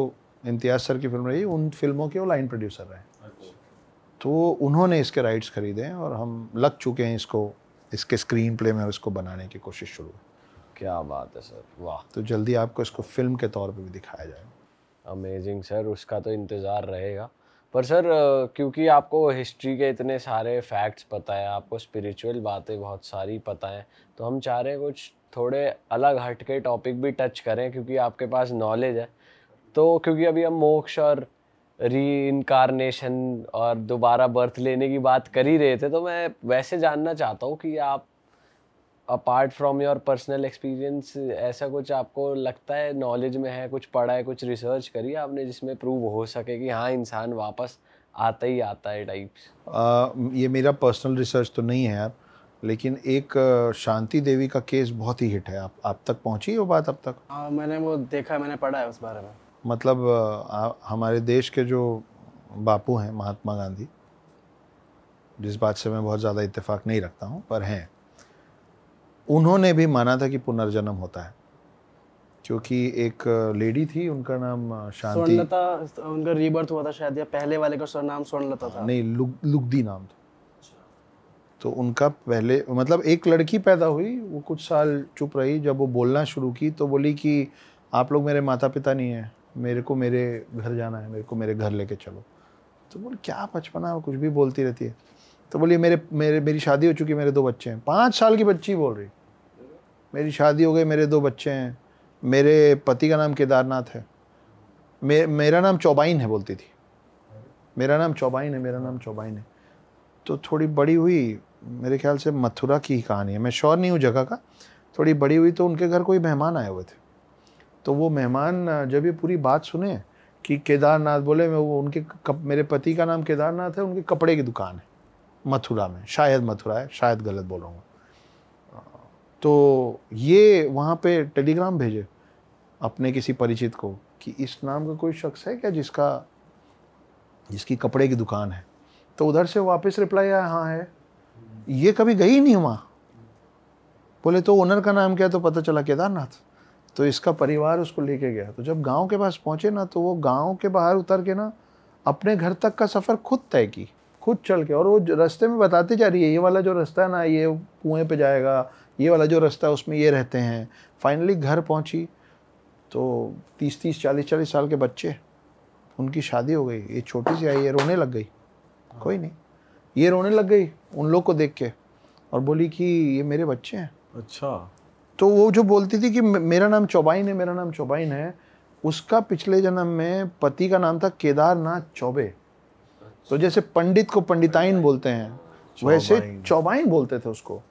इम्तियाज़ सर की फिल्म रही उन फिल्मों के वो लाइन प्रोड्यूसर रहे अच्छा। तो उन्होंने इसके राइट्स खरीदे हैं और हम लग चुके हैं इसको इसके स्क्रीन प्ले में इसको बनाने की कोशिश शुरू क्या बात है सर वाह तो जल्दी आपको इसको फिल्म के तौर पर भी दिखाया जाएगा अमेजिंग सर उसका तो इंतज़ार रहेगा पर सर क्योंकि आपको हिस्ट्री के इतने सारे फैक्ट्स पता है आपको स्पिरिचुअल बातें बहुत सारी पता है तो हम चाह रहे हैं कुछ थोड़े अलग हट के टॉपिक भी टच करें क्योंकि आपके पास नॉलेज है तो क्योंकि अभी हम मोक्ष और री इनकारनेशन और दोबारा बर्थ लेने की बात कर ही रहे थे तो मैं वैसे जानना चाहता हूँ कि आप apart from your personal experience ऐसा कुछ आपको लगता है नॉलेज में है कुछ पढ़ा है कुछ रिसर्च करी आपने जिसमें प्रूव हो सके कि हाँ इंसान वापस आता ही आता है टाइप ये मेरा पर्सनल रिसर्च तो नहीं है यार लेकिन एक शांति देवी का केस बहुत ही हिट है आप आप तक पहुंची वो बात अब तक आ, मैंने वो देखा मैंने पढ़ा है उस बारे में मतलब आ, हमारे देश के जो बापू हैं महात्मा गांधी जिस बात से मैं बहुत ज़्यादा इत्तेफाक नहीं रखता हूँ पर हैं उन्होंने भी माना था कि पुनर्जन्म होता है क्योंकि एक लेडी थी उनका नाम शांति उनका रीबर्थ हुआ था शायद या पहले वाले का सरनाम स्वर्णलता था नहीं लुग, लुगदी नाम था तो उनका पहले मतलब एक लड़की पैदा हुई वो कुछ साल चुप रही जब वो बोलना शुरू की तो बोली कि आप लोग मेरे माता पिता नहीं है मेरे को मेरे घर जाना है मेरे को मेरे घर लेके चलो तो बोल क्या बचपना कुछ भी बोलती रहती है तो बोलिए मेरे मेरे मेरी शादी हो चुकी है मेरे दो बच्चे हैं पाँच साल की बच्ची बोल रही मेरी शादी हो गई मेरे दो बच्चे हैं मेरे पति का नाम केदारनाथ है मे, मेरा नाम चौबाइन है बोलती थी मेरा नाम चौबाइन है मेरा नाम चौबाइन है तो थोड़ी बड़ी हुई मेरे ख्याल से मथुरा की ही कहानी है मैं श्योर नहीं हूँ जगह का थोड़ी बड़ी हुई तो उनके घर कोई मेहमान आए हुए थे तो वो मेहमान जब ये पूरी बात सुने कि केदारनाथ बोले मैं वो उनके कप, मेरे पति का नाम केदारनाथ है उनके कपड़े की दुकान है मथुरा में शायद मथुरा है शायद गलत बोलूँगा तो ये वहाँ पे टेलीग्राम भेजे अपने किसी परिचित को कि इस नाम का कोई शख्स है क्या जिसका जिसकी कपड़े की दुकान है तो उधर से वापस रिप्लाई आया हाँ है ये कभी गई नहीं वहाँ बोले तो ओनर का नाम क्या तो पता चला केदारनाथ तो इसका परिवार उसको लेके गया तो जब गांव के पास पहुँचे ना तो वो गांव के बाहर उतर के ना अपने घर तक का सफ़र खुद तय की खुद चल के और वो रास्ते में बताती जा रही है ये वाला जो रास्ता है ना ये कुएं पे जाएगा ये वाला जो रास्ता उसमें ये रहते हैं फाइनली घर पहुंची तो तीस तीस चालीस चालीस साल के बच्चे उनकी शादी हो गई ये छोटी सी आई ये रोने लग गई कोई नहीं ये रोने लग गई उन लोग को देख के और बोली कि ये मेरे बच्चे हैं अच्छा तो वो जो बोलती थी कि मेरा नाम चौबाइन है मेरा नाम चौबाइन है उसका पिछले जन्म में पति का नाम था केदारनाथ चौबे तो अच्छा। तो जैसे पंडित को पंडिताइन बोलते हैं वैसे चौबाइन बोलते थे उसको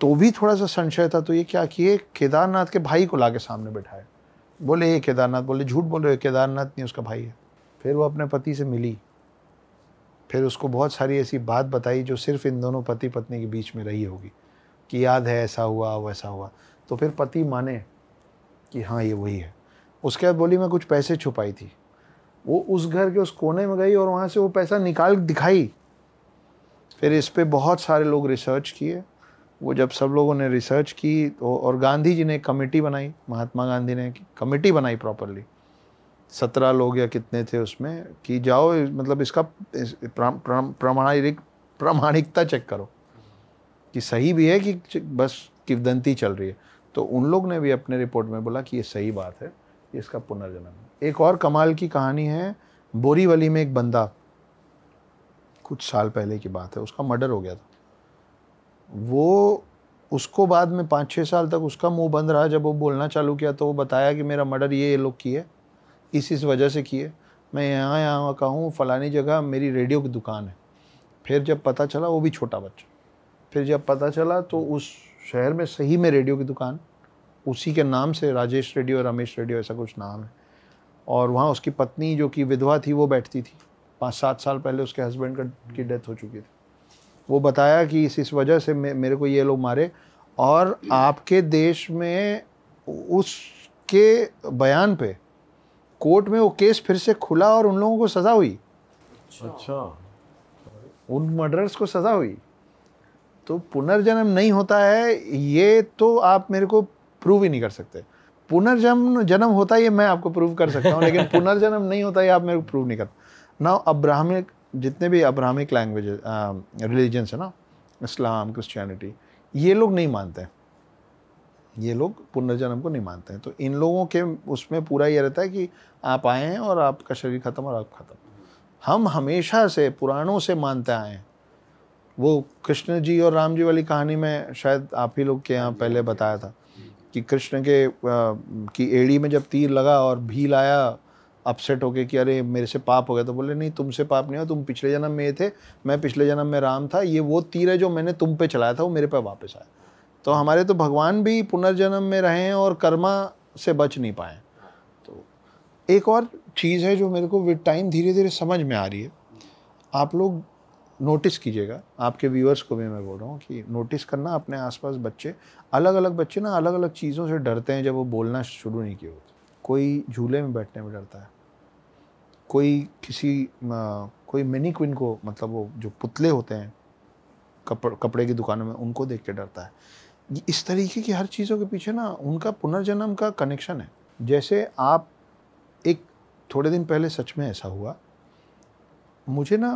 तो भी थोड़ा सा संशय था तो ये क्या किए केदारनाथ के भाई को ला के सामने बैठाए बोले ये केदारनाथ बोले झूठ बोल रहे हो केदारनाथ नहीं उसका भाई है फिर वो अपने पति से मिली फिर उसको बहुत सारी ऐसी बात बताई जो सिर्फ इन दोनों पति पत्नी के बीच में रही होगी कि याद है ऐसा हुआ वैसा हुआ तो फिर पति माने कि हाँ ये वही है उसके बाद बोली मैं कुछ पैसे छुपाई थी वो उस घर के उस कोने में गई और वहाँ से वो पैसा निकाल दिखाई फिर इस पर बहुत सारे लोग रिसर्च किए वो जब सब लोगों ने रिसर्च की तो और गांधी जी ने कमेटी बनाई महात्मा गांधी ने कमेटी बनाई प्रॉपरली सत्रह लोग या कितने थे उसमें कि जाओ मतलब इसका प्रामाणिक प्रामाणिकता चेक करो कि सही भी है कि बस किवदंती चल रही है तो उन लोग ने भी अपने रिपोर्ट में बोला कि ये सही बात है इसका पुनर्जन्म एक और कमाल की कहानी है बोरीवली में एक बंदा कुछ साल पहले की बात है उसका मर्डर हो गया था वो उसको बाद में पाँच छः साल तक उसका मुंह बंद रहा जब वो बोलना चालू किया तो वो बताया कि मेरा मर्डर ये ये लोग किए इस इस वजह से किए मैं यहाँ यहाँ का हूँ फ़लानी जगह मेरी रेडियो की दुकान है फिर जब पता चला वो भी छोटा बच्चा फिर जब पता चला तो उस शहर में सही में रेडियो की दुकान उसी के नाम से राजेश रेडियो रमेश रेडियो ऐसा कुछ नाम है और वहाँ उसकी पत्नी जो कि विधवा थी वो बैठती थी पाँच सात साल पहले उसके हस्बैंड की डेथ हो चुकी थी वो बताया कि इस इस वजह से मे, मेरे को ये लोग मारे और आपके देश में उसके बयान पे कोर्ट में वो केस फिर से खुला और उन लोगों को सज़ा हुई अच्छा उन मर्डर्स को सज़ा हुई तो पुनर्जन्म नहीं होता है ये तो आप मेरे को प्रूव ही नहीं कर सकते पुनर्जन्म जन्म होता है ये मैं आपको प्रूव कर सकता हूँ लेकिन पुनर्जन्म नहीं होता ये आप मेरे को प्रूव नहीं कर नाउ अब्राहमिक जितने भी अब्राहमिक लैंग्वेज रिलीजन्स है ना इस्लाम क्रिश्चियनिटी ये लोग नहीं मानते हैं ये लोग पुनर्जन्म को नहीं मानते हैं तो इन लोगों के उसमें पूरा ये रहता है कि आप आए हैं और आपका शरीर ख़त्म और आप ख़त्म हम हमेशा से पुराणों से मानते आए हैं वो कृष्ण जी और राम जी वाली कहानी में शायद आप ही लोग के यहाँ पहले बताया था कि कृष्ण के आ, की एड़ी में जब तीर लगा और भील आया अपसेट हो गए कि अरे मेरे से पाप हो गया तो बोले नहीं तुमसे पाप नहीं हुआ तुम पिछले जन्म में ये थे मैं पिछले जन्म में राम था ये वो तीर है जो मैंने तुम पे चलाया था वो मेरे पे वापस आया तो हमारे तो भगवान भी पुनर्जन्म में रहे हैं और कर्मा से बच नहीं पाए तो एक और चीज़ है जो मेरे को विद टाइम धीरे धीरे समझ में आ रही है आप लोग नोटिस कीजिएगा आपके व्यूअर्स को भी मैं बोल रहा हूँ कि नोटिस करना अपने आसपास बच्चे अलग अलग बच्चे ना अलग अलग चीज़ों से डरते हैं जब वो बोलना शुरू नहीं किए होते कोई झूले में बैठने में डरता है कोई किसी कोई मिनी क्विन को मतलब वो जो पुतले होते हैं कपड़ कपड़े की दुकानों में उनको देख के डरता है इस तरीके की हर चीज़ों के पीछे ना उनका पुनर्जन्म का कनेक्शन है जैसे आप एक थोड़े दिन पहले सच में ऐसा हुआ मुझे ना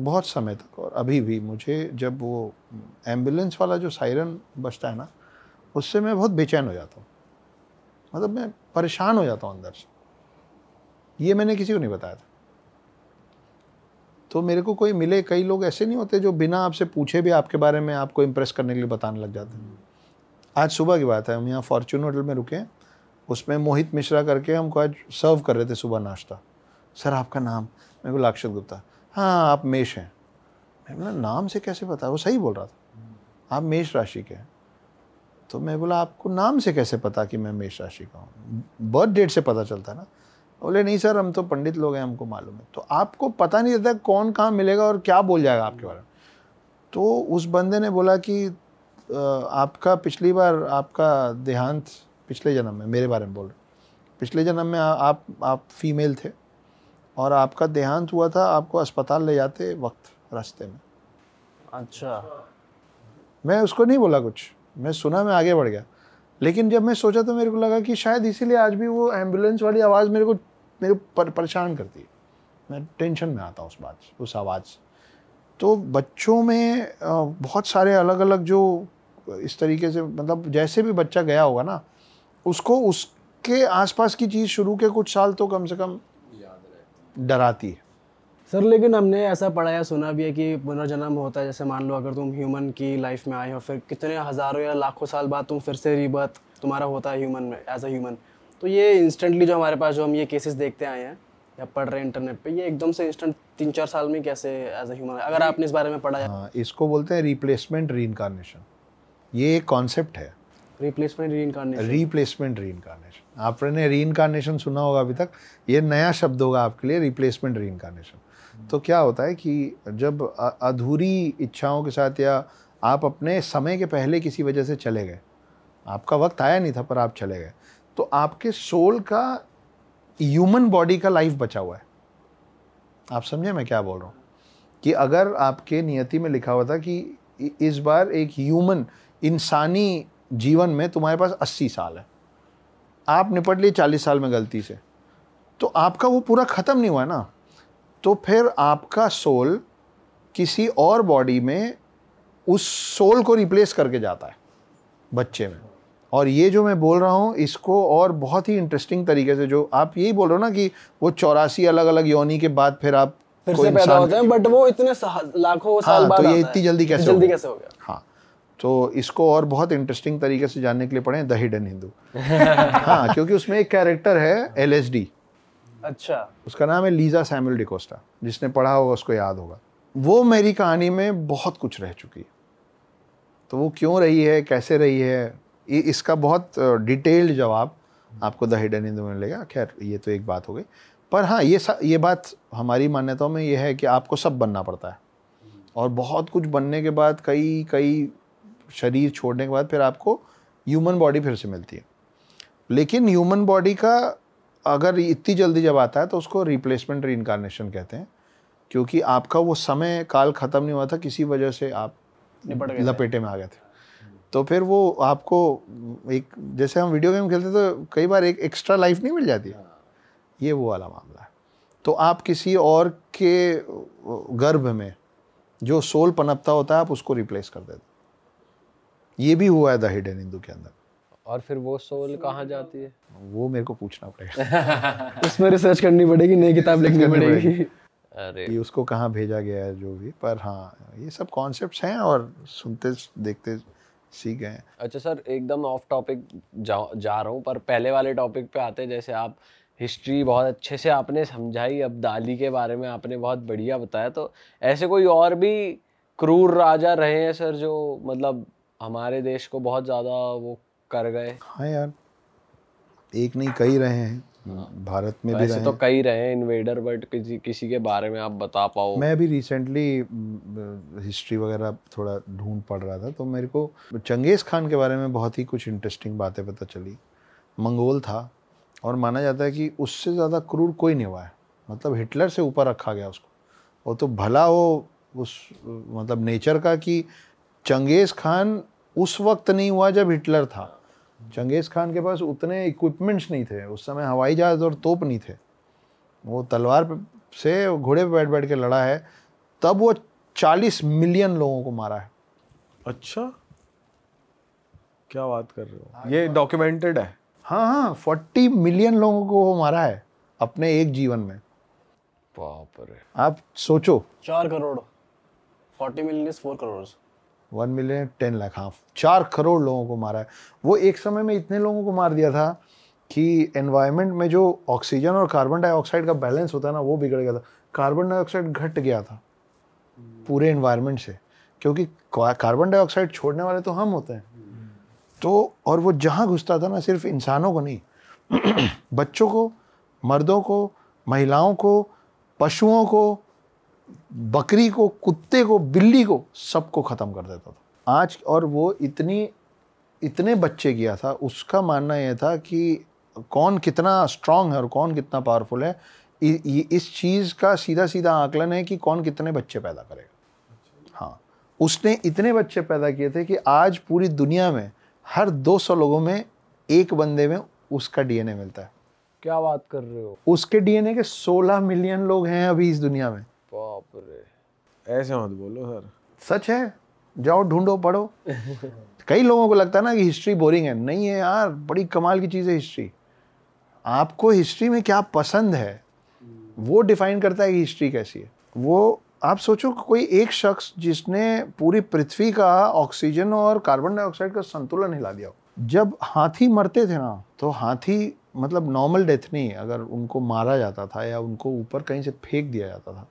बहुत समय तक और अभी भी मुझे जब वो एम्बुलेंस वाला जो सायरन बजता है ना उससे मैं बहुत बेचैन हो जाता हूँ मतलब मैं परेशान हो जाता हूँ अंदर से ये मैंने किसी को नहीं बताया था तो मेरे को कोई मिले कई लोग ऐसे नहीं होते जो बिना आपसे पूछे भी आपके बारे में आपको इम्प्रेस करने के लिए बताने लग जाते हैं आज सुबह की बात है हम यहाँ फॉर्चून होटल में रुके उसमें मोहित मिश्रा करके हमको आज सर्व कर रहे थे सुबह नाश्ता सर आपका नाम मेरे को लाक्षत गुप्ता हाँ आप मेष हैं मैं बोला नाम से कैसे पता वो सही बोल रहा था आप मेष राशि के हैं तो मैं बोला आपको नाम से कैसे पता कि मैं मेष राशि का हूँ बर्थ डेट से पता चलता है ना बोले नहीं सर हम तो पंडित लोग हैं हमको मालूम है तो आपको पता नहीं रहता कौन कहाँ मिलेगा और क्या बोल जाएगा आपके बारे में तो उस बंदे ने बोला कि आपका पिछली बार आपका देहांत पिछले जन्म में मेरे बारे में बोल रहे पिछले जन्म में आ, आप आप फीमेल थे और आपका देहांत हुआ था आपको अस्पताल ले जाते वक्त रास्ते में अच्छा मैं उसको नहीं बोला कुछ मैं सुना मैं आगे बढ़ गया लेकिन जब मैं सोचा तो मेरे को लगा कि शायद इसीलिए आज भी वो एम्बुलेंस वाली आवाज़ मेरे को मेरे पर, परेशान करती है मैं टेंशन में आता उस बात उस आवाज़ से तो बच्चों में बहुत सारे अलग अलग जो इस तरीके से मतलब जैसे भी बच्चा गया होगा ना उसको उसके आसपास की चीज़ शुरू के कुछ साल तो कम से कम डराती है सर लेकिन हमने ऐसा पढ़ा या सुना भी है कि पुनर्जन्म होता है जैसे मान लो अगर तुम ह्यूमन की लाइफ में आए हो फिर कितने हज़ारों या लाखों साल बाद तुम फिर से रिबर्थ तुम्हारा होता है ह्यूमन में एज अ ह्यूमन तो ये इंस्टेंटली जो हमारे पास जो हम ये केसेस देखते आए हैं या पढ़ रहे हैं इंटरनेट पे ये एकदम से इंस्टेंट तीन चार साल में कैसे एज ए ह्यूमन अगर आपने इस बारे में पढ़ा हाँ, इसको बोलते हैं रिप्लेसमेंट री ये एक कॉन्सेप्ट है रिप्लेसमेंट री रिप्लेसमेंट री आपने री सुना होगा अभी तक ये नया शब्द होगा आपके लिए रिप्लेसमेंट री तो क्या होता है कि जब अधूरी इच्छाओं के साथ या आप अपने समय के पहले किसी वजह से चले गए आपका वक्त आया नहीं था पर आप चले गए तो आपके सोल का ह्यूमन बॉडी का लाइफ बचा हुआ है आप समझे मैं क्या बोल रहा हूँ कि अगर आपके नियति में लिखा हुआ था कि इस बार एक ह्यूमन इंसानी जीवन में तुम्हारे पास अस्सी साल है आप निपट लिए चालीस साल में गलती से तो आपका वो पूरा ख़त्म नहीं हुआ ना तो फिर आपका सोल किसी और बॉडी में उस सोल को रिप्लेस करके जाता है बच्चे में और ये जो मैं बोल रहा हूँ इसको और बहुत ही इंटरेस्टिंग तरीके से जो आप यही बोल रहे हो ना कि वो चौरासी अलग अलग योनी के बाद फिर आप फिर से पैदा होते हैं बट वो इतने लाखों हाँ, साल हाँ, बाद तो ये इतनी जल्दी कैसे जल्दी कैसे हो गया हाँ तो इसको और बहुत इंटरेस्टिंग तरीके से जानने के लिए पढ़े द हिडन हिंदू हाँ क्योंकि उसमें एक कैरेक्टर है एल अच्छा उसका नाम है लीजा सैमुअल डिकोस्टा जिसने पढ़ा होगा उसको याद होगा वो मेरी कहानी में बहुत कुछ रह चुकी है तो वो क्यों रही है कैसे रही है इसका बहुत डिटेल्ड जवाब आपको द हिडन हिंदू में मिलेगा खैर ये तो एक बात हो गई पर हाँ ये ये बात हमारी मान्यताओं में ये है कि आपको सब बनना पड़ता है और बहुत कुछ बनने के बाद कई कई शरीर छोड़ने के बाद फिर आपको ह्यूमन बॉडी फिर से मिलती है लेकिन ह्यूमन बॉडी का अगर इतनी जल्दी जब आता है तो उसको रिप्लेसमेंट री कहते हैं क्योंकि आपका वो समय काल ख़त्म नहीं हुआ था किसी वजह से आप लपेटे में आ गए थे तो फिर वो आपको एक जैसे हम वीडियो गेम खेलते तो कई बार एक एक्स्ट्रा लाइफ नहीं मिल जाती हाँ। ये वो वाला मामला है तो आप किसी और के गर्भ में जो सोल पनपता होता है आप उसको रिप्लेस कर देते ये भी हुआ है द हिडन हिंदू के अंदर और फिर वो सोल कहाँ तो जाती है वो मेरे को पूछना पड़ेगा उसमें रिसर्च करनी पड़ेगी नई किताब लिखनी पड़ेगी अरे उसको कहाँ भेजा गया है जो भी पर हाँ ये सब कॉन्सेप्ट्स हैं और सुनते देखते सीख गए अच्छा सर एकदम ऑफ टॉपिक जा जा रहा हूँ पर पहले वाले टॉपिक पे आते जैसे आप हिस्ट्री बहुत अच्छे से आपने समझाई अब्दाली के बारे में आपने बहुत बढ़िया बताया तो ऐसे कोई और भी क्रूर राजा रहे हैं सर जो मतलब हमारे देश को बहुत ज़्यादा वो कर गए हाँ यार एक नहीं कई रहे हैं हाँ। भारत में भी तो कई रहे इन्वेडर बट किसी किसी के बारे में आप बता पाओ मैं अभी रिसेंटली हिस्ट्री वगैरह थोड़ा ढूंढ पड़ रहा था तो मेरे को चंगेज़ खान के बारे में बहुत ही कुछ इंटरेस्टिंग बातें पता चली मंगोल था और माना जाता है कि उससे ज़्यादा क्रूर कोई नहीं हुआ है मतलब हिटलर से ऊपर रखा गया उसको वो तो भला हो उस मतलब नेचर का कि चंगेज़ खान उस वक्त नहीं हुआ जब हिटलर था चंगेज़ खान के पास उतने इक्विपमेंट्स नहीं थे उस समय हवाई जहाज़ और तोप नहीं थे वो तलवार से घोड़े पर बैठ बैठ के लड़ा है तब वो चालीस मिलियन लोगों को मारा है अच्छा क्या बात कर रहे हो हाँ, ये डॉक्यूमेंटेड है हाँ हाँ फोर्टी मिलियन लोगों को वो मारा है अपने एक जीवन में आप सोचो चार crore forty million four crore one million ten lakh half चार करोड़ लोगों को मारा है वो एक समय में इतने लोगों को मार दिया था कि एनवायरनमेंट में जो ऑक्सीजन और कार्बन डाइऑक्साइड का बैलेंस होता है ना वो बिगड़ गया था कार्बन डाइऑक्साइड घट गया था पूरे एनवायरनमेंट से क्योंकि कार्बन डाइऑक्साइड छोड़ने वाले तो हम होते हैं तो और वो जहाँ घुसता था ना सिर्फ इंसानों को नहीं बच्चों को मर्दों को महिलाओं को पशुओं को बकरी को कुत्ते को बिल्ली को सबको ख़त्म कर देता था आज और वो इतनी इतने बच्चे किया था उसका मानना यह था कि कौन कितना स्ट्रांग है और कौन कितना पावरफुल है इ, इ, इस चीज़ का सीधा सीधा आकलन है कि कौन कितने बच्चे पैदा करेगा हाँ उसने इतने बच्चे पैदा किए थे कि आज पूरी दुनिया में हर 200 लोगों में एक बंदे में उसका डीएनए मिलता है क्या बात कर रहे हो उसके डीएनए के 16 मिलियन लोग हैं अभी इस दुनिया में बाप रे ऐसे मत बोलो सर सच है जाओ ढूंढो पढ़ो कई लोगों को लगता है ना कि हिस्ट्री बोरिंग है नहीं है यार बड़ी कमाल की चीज़ है हिस्ट्री आपको हिस्ट्री में क्या पसंद है वो डिफाइन करता है कि हिस्ट्री कैसी है वो आप सोचो कोई एक शख्स जिसने पूरी पृथ्वी का ऑक्सीजन और कार्बन डाइऑक्साइड का संतुलन हिला दिया जब हाथी मरते थे ना तो हाथी मतलब नॉर्मल डेथ नहीं अगर उनको मारा जाता था या उनको ऊपर कहीं से फेंक दिया जाता था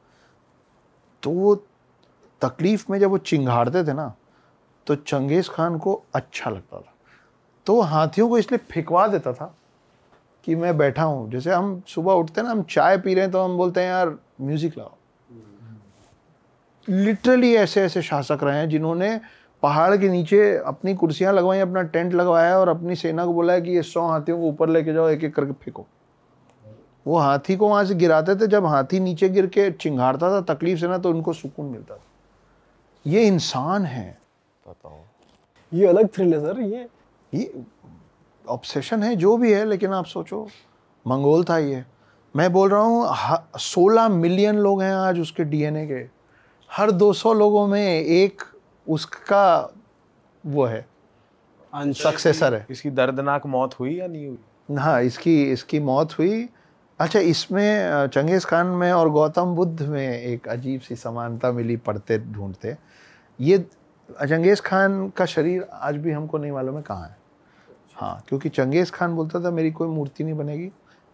तो वो तकलीफ़ में जब वो चिंगाड़ते थे ना तो चंगेज़ खान को अच्छा लगता था तो हाथियों को इसलिए फिकवा देता था कि मैं बैठा हूँ जैसे हम सुबह उठते हैं ना हम चाय पी रहे हैं तो हम बोलते हैं यार म्यूज़िक लाओ लिटरली ऐसे ऐसे शासक रहे हैं जिन्होंने पहाड़ के नीचे अपनी कुर्सियां लगवाई अपना टेंट लगवाया और अपनी सेना को बोला है कि ये सौ हाथियों को ऊपर लेके जाओ एक एक करके फेंको वो हाथी को वहाँ से गिराते थे जब हाथी नीचे गिर के चिंगारता था तकलीफ से ना तो उनको सुकून मिलता था ये इंसान है बताओ ये अलग थ्रिल है सर ये ये ऑब्सेशन है जो भी है लेकिन आप सोचो मंगोल था ये मैं बोल रहा हूँ सोलह मिलियन लोग हैं आज उसके डीएनए के हर 200 लोगों में एक उसका वो है सक्सेसर है इसकी दर्दनाक मौत हुई या नहीं हुई हाँ इसकी इसकी मौत हुई अच्छा इसमें चंगेज़ खान में और गौतम बुद्ध में एक अजीब सी समानता मिली पढ़ते ढूंढते ये चंगेज़ खान का शरीर आज भी हमको नहीं मालूम है कहाँ है हाँ क्योंकि चंगेज़ खान बोलता था मेरी कोई मूर्ति नहीं बनेगी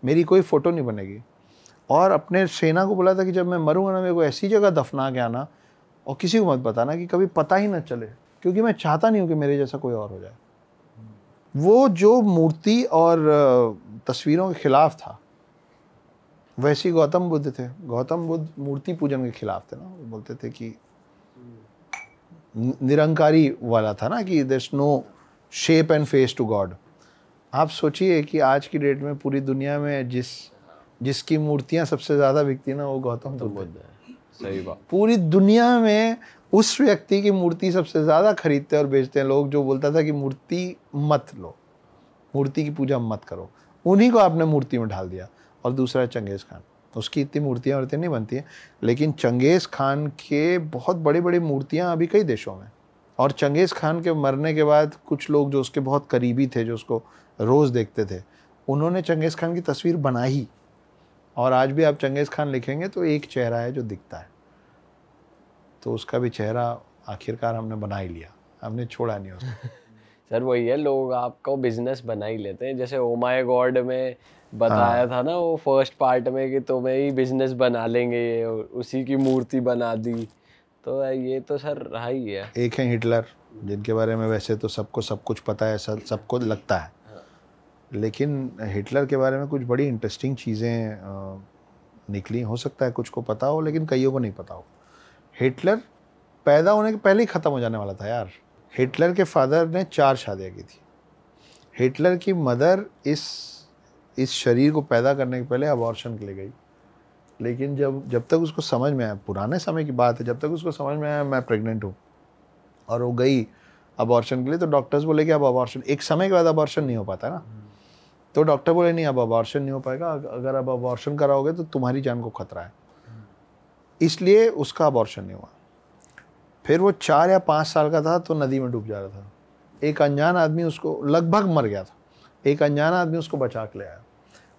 मेरी कोई फ़ोटो नहीं बनेगी और अपने सेना को बोला था कि जब मैं मरूंगा ना मेरे को ऐसी जगह दफना के आना और किसी को मत बताना कि कभी पता ही ना चले क्योंकि मैं चाहता नहीं हूँ कि मेरे जैसा कोई और हो जाए वो जो मूर्ति और तस्वीरों के खिलाफ था वैसे ही गौतम बुद्ध थे गौतम बुद्ध मूर्ति पूजन के खिलाफ थे ना बोलते थे कि निरंकारी वाला था ना कि there no shape and face to God आप सोचिए कि आज की डेट में पूरी दुनिया में जिस जिसकी मूर्तियां सबसे ज़्यादा बिकती ना वो गौतम तो बुद्ध है सही बात पूरी दुनिया में उस व्यक्ति की मूर्ति सबसे ज़्यादा खरीदते और बेचते हैं लोग जो बोलता था कि मूर्ति मत लो मूर्ति की पूजा मत करो उन्हीं को आपने मूर्ति में ढाल दिया और दूसरा चंगेज़ खान उसकी इतनी मूर्तियाँ वर्तियाँ नहीं बनती हैं लेकिन चंगेज़ खान के बहुत बड़ी बड़ी मूर्तियाँ अभी कई देशों में और चंगेज़ खान के मरने के बाद कुछ लोग जो उसके बहुत करीबी थे जो उसको रोज़ देखते थे उन्होंने चंगेज़ खान की तस्वीर बनाई और आज भी आप चंगेज़ खान लिखेंगे तो एक चेहरा है जो दिखता है तो उसका भी चेहरा आखिरकार हमने बना ही लिया हमने छोड़ा नहीं उसको सर वही है लोग आपको बिजनेस बना ही लेते हैं जैसे ओ माय गॉड में बताया हाँ। था ना वो फर्स्ट पार्ट में कि तुम्हें ही बिजनेस बना लेंगे ये उसी की मूर्ति बना दी तो ये तो सर रहा ही है एक है हिटलर जिनके बारे में वैसे तो सबको सब कुछ पता है सर सबको लगता है हाँ। लेकिन हिटलर के बारे में कुछ बड़ी इंटरेस्टिंग चीज़ें निकली हो सकता है कुछ को पता हो लेकिन कईयों को नहीं पता हो हिटलर पैदा होने के पहले ही ख़त्म हो जाने वाला था यार हिटलर के फादर ने चार शादियाँ की थी हिटलर की मदर इस इस शरीर को पैदा करने के पहले अबॉर्शन के लिए गई लेकिन जब जब तक उसको समझ में आया पुराने समय की बात है जब तक उसको समझ में आया मैं प्रेग्नेंट हूँ और वो गई अबॉर्शन के लिए तो डॉक्टर्स बोले कि अब अबॉर्शन एक समय के बाद अबॉर्शन नहीं हो पाता ना तो डॉक्टर बोले नहीं अब अबॉर्शन नहीं हो पाएगा अगर अब अबॉर्शन कराओगे तो तुम्हारी जान को खतरा है इसलिए उसका अबॉर्शन नहीं हुआ फिर वो चार या पाँच साल का था तो नदी में डूब जा रहा था एक अनजान आदमी उसको लगभग मर गया था एक अनजान आदमी उसको बचा के ले आया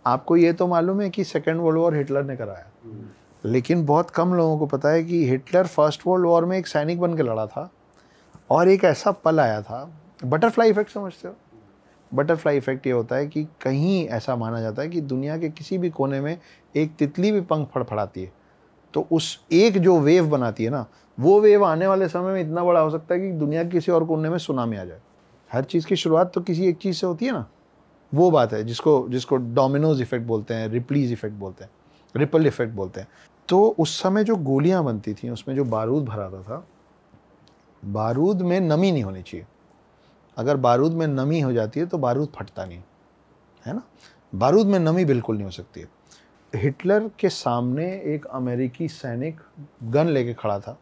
आपको ये तो मालूम है कि सेकेंड वर्ल्ड वॉर हिटलर ने कराया हम्म। लेकिन बहुत कम लोगों को पता है कि हिटलर फर्स्ट वर्ल्ड वॉर में एक सैनिक बन के लड़ा था और एक ऐसा पल आया था बटरफ्लाई इफेक्ट समझते हो बटरफ्लाई इफेक्ट ये होता है कि कहीं ऐसा माना जाता है कि दुनिया के किसी भी कोने में एक तितली भी पंख फड़फड़ाती है तो उस एक जो वेव बनाती है ना वो वेव आने वाले समय में इतना बड़ा हो सकता है कि दुनिया के किसी और कोने में सुनामी आ जाए हर चीज़ की शुरुआत तो किसी एक चीज़ से होती है ना वो बात है जिसको जिसको डोमिनोज इफेक्ट बोलते हैं रिप्लीज इफेक्ट बोलते हैं रिपल इफेक्ट बोलते हैं तो उस समय जो गोलियां बनती थी उसमें जो बारूद भरा था बारूद में नमी नहीं होनी चाहिए अगर बारूद में नमी हो जाती है तो बारूद फटता नहीं है ना बारूद में नमी बिल्कुल नहीं हो सकती है हिटलर के सामने एक अमेरिकी सैनिक गन लेके खड़ा था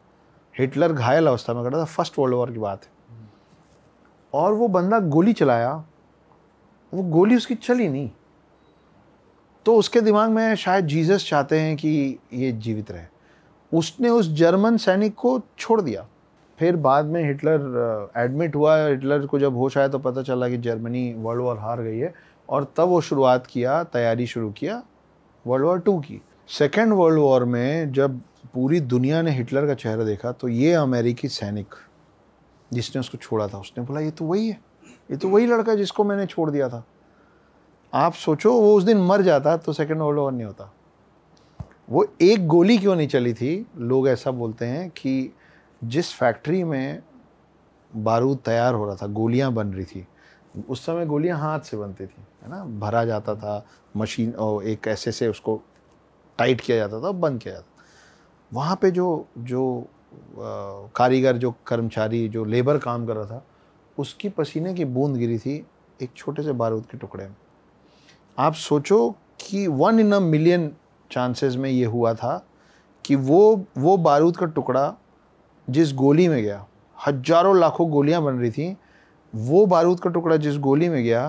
हिटलर घायल अवस्था में खड़ा था फर्स्ट वर्ल्ड वॉर की बात है और वो बंदा गोली चलाया वो गोली उसकी चली नहीं तो उसके दिमाग में शायद जीसस चाहते हैं कि ये जीवित रहे उसने उस जर्मन सैनिक को छोड़ दिया फिर बाद में हिटलर एडमिट हुआ हिटलर को जब होश आया तो पता चला कि जर्मनी वर्ल्ड वॉर हार गई है और तब वो शुरुआत किया तैयारी शुरू किया वर्ल्ड वॉर टू की सेकेंड वर्ल्ड वॉर में जब पूरी दुनिया ने हिटलर का चेहरा देखा तो ये अमेरिकी सैनिक जिसने उसको छोड़ा था उसने बोला ये तो वही है ये तो वही लड़का जिसको मैंने छोड़ दिया था आप सोचो वो उस दिन मर जाता तो सेकेंड वर्ल्ड वॉर नहीं होता वो एक गोली क्यों नहीं चली थी लोग ऐसा बोलते हैं कि जिस फैक्ट्री में बारूद तैयार हो रहा था गोलियां बन रही थी उस समय गोलियां हाथ से बनती थी है ना भरा जाता था मशीन और एक ऐसे से उसको टाइट किया जाता था बंद किया जाता था वहाँ पे जो जो आ, कारीगर जो कर्मचारी जो लेबर काम कर रहा था उसकी पसीने की बूंद गिरी थी एक छोटे से बारूद के टुकड़े में आप सोचो कि one in a million chances में ये हुआ था कि वो वो बारूद का टुकड़ा जिस गोली में गया हजारों लाखों गोलियां बन रही थी वो बारूद का टुकड़ा जिस गोली में गया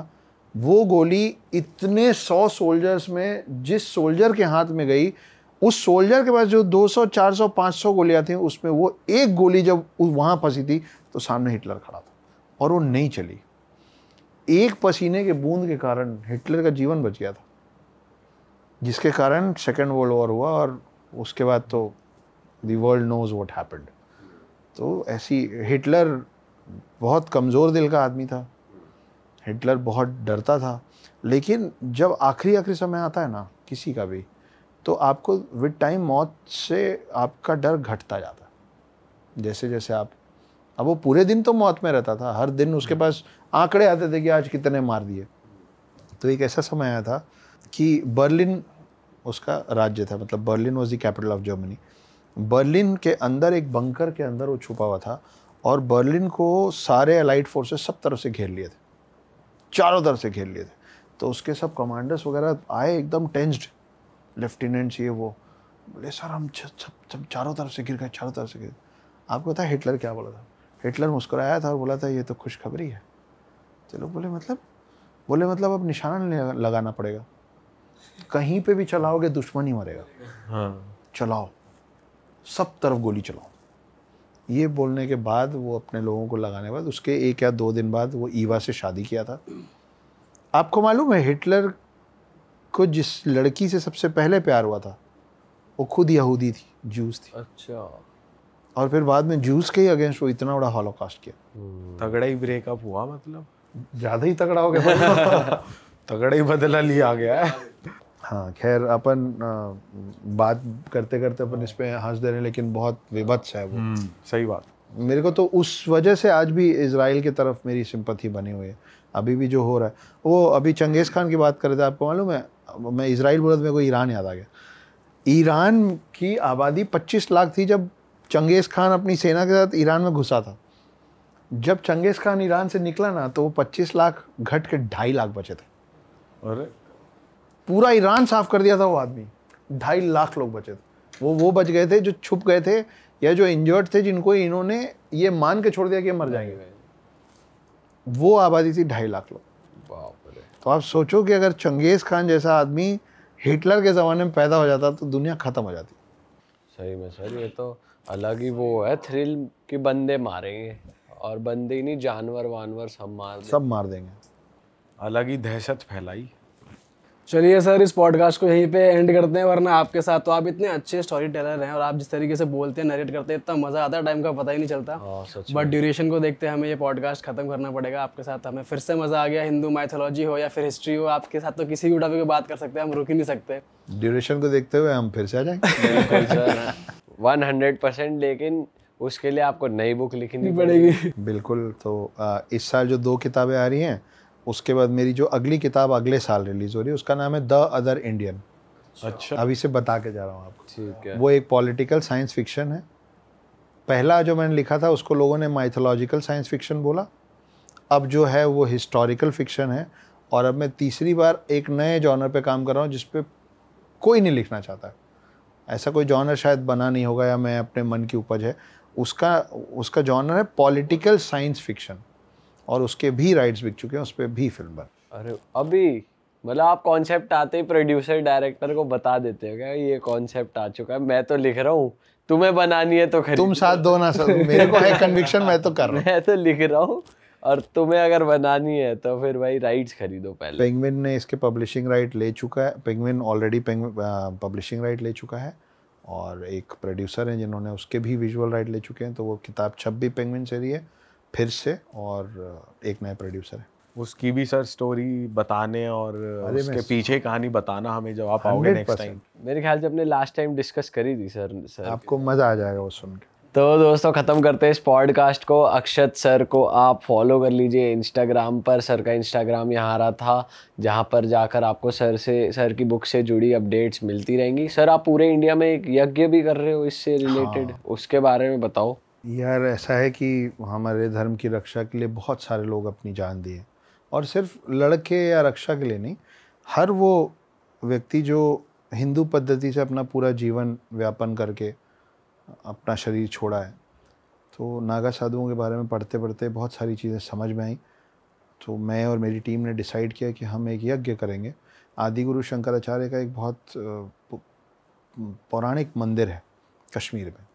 वो गोली इतने सौ सोल्जर्स में जिस सोल्जर के हाथ में गई उस सोल्जर के पास जो 200, 400, 500 गोलियां थी उसमें वो एक गोली जब वहाँ फंसी थी तो सामने हिटलर खड़ा था और वो नहीं चली एक पसीने के बूंद के कारण हिटलर का जीवन बच गया था जिसके कारण सेकेंड वर्ल्ड वॉर हुआ और उसके बाद तो the world knows what happened तो ऐसी हिटलर बहुत कमज़ोर दिल का आदमी था हिटलर बहुत डरता था लेकिन जब आखिरी आखिरी समय आता है ना किसी का भी तो आपको विद टाइम मौत से आपका डर घटता जाता है जैसे जैसे आप अब वो पूरे दिन तो मौत में रहता था हर दिन उसके पास आंकड़े आते थे कि आज कितने मार दिए तो एक ऐसा समय आया था कि बर्लिन उसका राज्य था मतलब Berlin was the capital of Germany Berlin के अंदर एक बंकर के अंदर वो छुपा हुआ था और बर्लिन को सारे अलाइट फोर्सेस सब तरफ से घेर लिए थे चारों तरफ से घेर लिए थे तो उसके सब कमांडर्स वगैरह आए एकदम टेंस्ड लेफ्टिनेंट्स ये वो बोले सर हम सब चारों तरफ से घिर गए चारों तरफ से गिर आपको पता है हिटलर क्या बोला था हिटलर मुस्कुराया था और बोला था ये तो खुशखबरी है चलो बोले मतलब बोले मतलब अब निशाना लगाना पड़ेगा कहीं पे भी चलाओगे दुश्मन ही मरेगा हाँ। चलाओ सब तरफ गोली चलाओ ये बोलने के बाद वो अपने लोगों को लगाने के बाद उसके एक या दो दिन बाद वो ईवा से शादी किया था आपको मालूम है हिटलर को जिस लड़की से सबसे पहले प्यार हुआ था वो खुद यहूदी थी जूस थी अच्छा और फिर बाद में जूस के ही अगेंस्ट वो इतना बड़ा हॉलोकास्ट किया हम्म। तगड़ा ही ब्रेकअप हुआ मतलब ज़्यादा ही तगड़ा हो गया तगड़ा ही बदला लिया गया है हाँ खैर अपन बात करते करते अपन इस पर हंस दे रहे हैं लेकिन बहुत विभत्स है वो हम्म, सही बात मेरे को तो उस वजह से आज भी इसराइल की तरफ मेरी सिंपथी बनी हुई है अभी भी जो हो रहा है वो अभी चंगेज़ खान की बात कर रहे थे आपको मालूम है मैं इसराइल बोला तो मेरे को ईरान याद आ गया ईरान की आबादी 25 लाख थी जब चंगेज़ खान अपनी सेना के साथ ईरान में घुसा था जब चंगेज़ खान ईरान से निकला ना तो वो पच्चीस लाख घट के ढाई लाख बचे थे अरे पूरा ईरान साफ कर दिया था वो आदमी ढाई लाख लोग बचे थे वो वो बच गए थे जो छुप गए थे या जो इंजर्ड थे जिनको इन्होंने ये मान के छोड़ दिया कि मर जाएंगे वो आबादी थी ढाई लाख लोग तो आप सोचो कि अगर चंगेज़ खान जैसा आदमी हिटलर के ज़माने में पैदा हो जाता तो दुनिया ख़त्म हो जाती सही में सर ये तो अलग ही वो है थ्रिल कि बंदे मारेंगे और बंदे ही नहीं जानवर वानवर सब मार सब मार देंगे अलग ही दहशत फैलाई चलिए सर इस पॉडकास्ट को यहीं पे एंड करते हैं वरना आपके साथ तो आप इतने अच्छे स्टोरी टेलर हैं और आप जिस तरीके से बोलते हैं नरेट करते हैं इतना मज़ा आता है टाइम का पता ही नहीं चलता बट हाँ, ड्यूरेशन को देखते हमें ये पॉडकास्ट खत्म करना पड़ेगा आपके साथ हमें फिर से मज़ा आ गया हिंदू माइथोलॉजी हो या फिर हिस्ट्री हो आपके साथ तो किसी भी टॉपिक पर बात कर सकते हैं हम रुक ही नहीं सकते ड्यूरेशन को देखते हुए हम फिर से आ जाएंगे वन हंड्रेड परसेंट लेकिन उसके लिए आपको नई बुक लिखनी पड़ेगी बिल्कुल तो इस साल जो दो किताबें आ रही हैं उसके बाद मेरी जो अगली किताब अगले साल रिलीज हो रही है उसका नाम है द अदर इंडियन अच्छा अभी से बता के जा रहा हूँ आपको ठीक है वो एक पॉलिटिकल साइंस फिक्शन है पहला जो मैंने लिखा था उसको लोगों ने माइथोलॉजिकल साइंस फिक्शन बोला अब जो है वो हिस्टोरिकल फिक्शन है और अब मैं तीसरी बार एक नए जॉनर पे काम कर रहा हूँ जिसपे कोई नहीं लिखना चाहता ऐसा कोई जॉनर शायद बना नहीं होगा या मैं अपने मन की उपज है उसका उसका जॉनर है पॉलिटिकल साइंस फिक्शन और उसके भी राइट्स बिक चुके हैं उस पर भी फिल्म बन अरे अभी मतलब आप कॉन्सेप्ट आते ही प्रोड्यूसर डायरेक्टर को बता देते हो क्या ये कॉन्सेप्ट आ चुका है मैं तो लिख रहा हूँ तुम्हें बनानी है तो खरीद तुम साथ दो ना सर मेरे को है कन्विक्शन मैं तो कर रहा हूँ मैं तो लिख रहा हूँ और तुम्हें अगर बनानी है तो फिर भाई राइट्स खरीदो पहले पेंगविन ने इसके पब्लिशिंग राइट ले चुका है पेंगविन ऑलरेडी पब्लिशिंग राइट ले चुका है और एक प्रोड्यूसर हैं जिन्होंने उसके भी विजुअल राइट ले चुके हैं तो वो किताब छप भी पेंगविन से रही है फिर से और एक नए प्रोड्यूसर है उसकी भी सर स्टोरी बताने और उसके पीछे कहानी बताना हमें जब आप आओगे नेक्स्ट टाइम मेरे ख्याल से आपने लास्ट टाइम डिस्कस करी थी सर सर आपको मज़ा आ जाएगा वो सुन के तो दोस्तों ख़त्म करते हैं इस पॉडकास्ट को अक्षत सर को आप फॉलो कर लीजिए इंस्टाग्राम पर सर का इंस्टाग्राम यहाँ आ रहा था जहाँ पर जाकर आपको सर से सर की बुक से जुड़ी अपडेट्स मिलती रहेंगी सर आप पूरे इंडिया में एक यज्ञ भी कर रहे हो इससे रिलेटेड हाँ। उसके बारे में बताओ यार ऐसा है कि हमारे धर्म की रक्षा के लिए बहुत सारे लोग अपनी जान दिए और सिर्फ लड़के या रक्षा के लिए नहीं हर वो व्यक्ति जो हिंदू पद्धति से अपना पूरा जीवन व्यापन करके अपना शरीर छोड़ा है तो नागा साधुओं के बारे में पढ़ते पढ़ते बहुत सारी चीज़ें समझ में आई तो मैं और मेरी टीम ने डिसाइड किया कि हम एक यज्ञ करेंगे आदि गुरु शंकराचार्य का एक बहुत पौराणिक मंदिर है कश्मीर में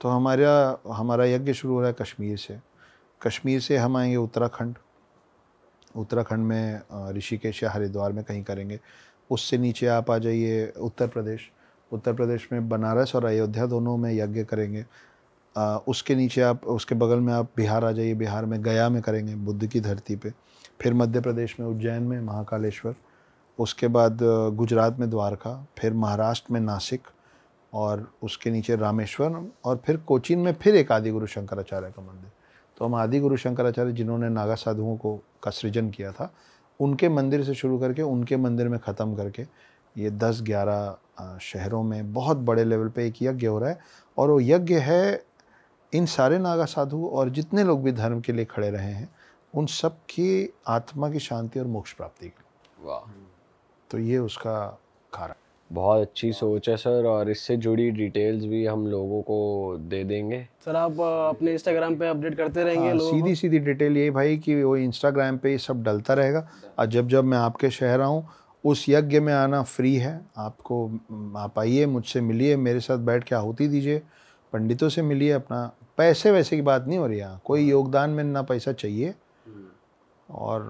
तो हमारा हमारा यज्ञ शुरू हो रहा है कश्मीर से कश्मीर से हम आएंगे उत्तराखंड उत्तराखंड में ऋषिकेश या हरिद्वार में कहीं करेंगे उससे नीचे आप आ जाइए उत्तर प्रदेश उत्तर प्रदेश में बनारस और अयोध्या दोनों में यज्ञ करेंगे आ, उसके नीचे आप उसके बगल में आप बिहार आ जाइए बिहार में गया में करेंगे बुद्ध की धरती पे फिर मध्य प्रदेश में उज्जैन में महाकालेश्वर उसके बाद गुजरात में द्वारका फिर महाराष्ट्र में नासिक और उसके नीचे रामेश्वर और फिर कोचिन में फिर एक आदि गुरु शंकराचार्य का मंदिर तो हम आदि गुरु शंकराचार्य जिन्होंने नागा साधुओं को का सृजन किया था उनके मंदिर से शुरू करके उनके मंदिर में ख़त्म करके ये दस ग्यारह शहरों में बहुत बड़े लेवल पे एक यज्ञ हो रहा है और वो यज्ञ है इन सारे नागा साधु और जितने लोग भी धर्म के लिए खड़े रहे हैं उन सब की आत्मा की शांति और मोक्ष प्राप्ति की वाह तो ये उसका कारण बहुत अच्छी सोच है सर और इससे जुड़ी डिटेल्स भी हम लोगों को दे देंगे सर आप अपने इंस्टाग्राम पे अपडेट करते रहेंगे आ, सीधी सीधी डिटेल ये भाई कि वो इंस्टाग्राम पे ये सब डलता रहेगा और जब जब मैं आपके शहर आऊँ उस यज्ञ में आना फ्री है आपको आप आइए मुझसे मिलिए मेरे साथ बैठ के आहुति दीजिए पंडितों से मिलिए अपना पैसे वैसे की बात नहीं हो रही यहाँ कोई योगदान में ना पैसा चाहिए हम्म। और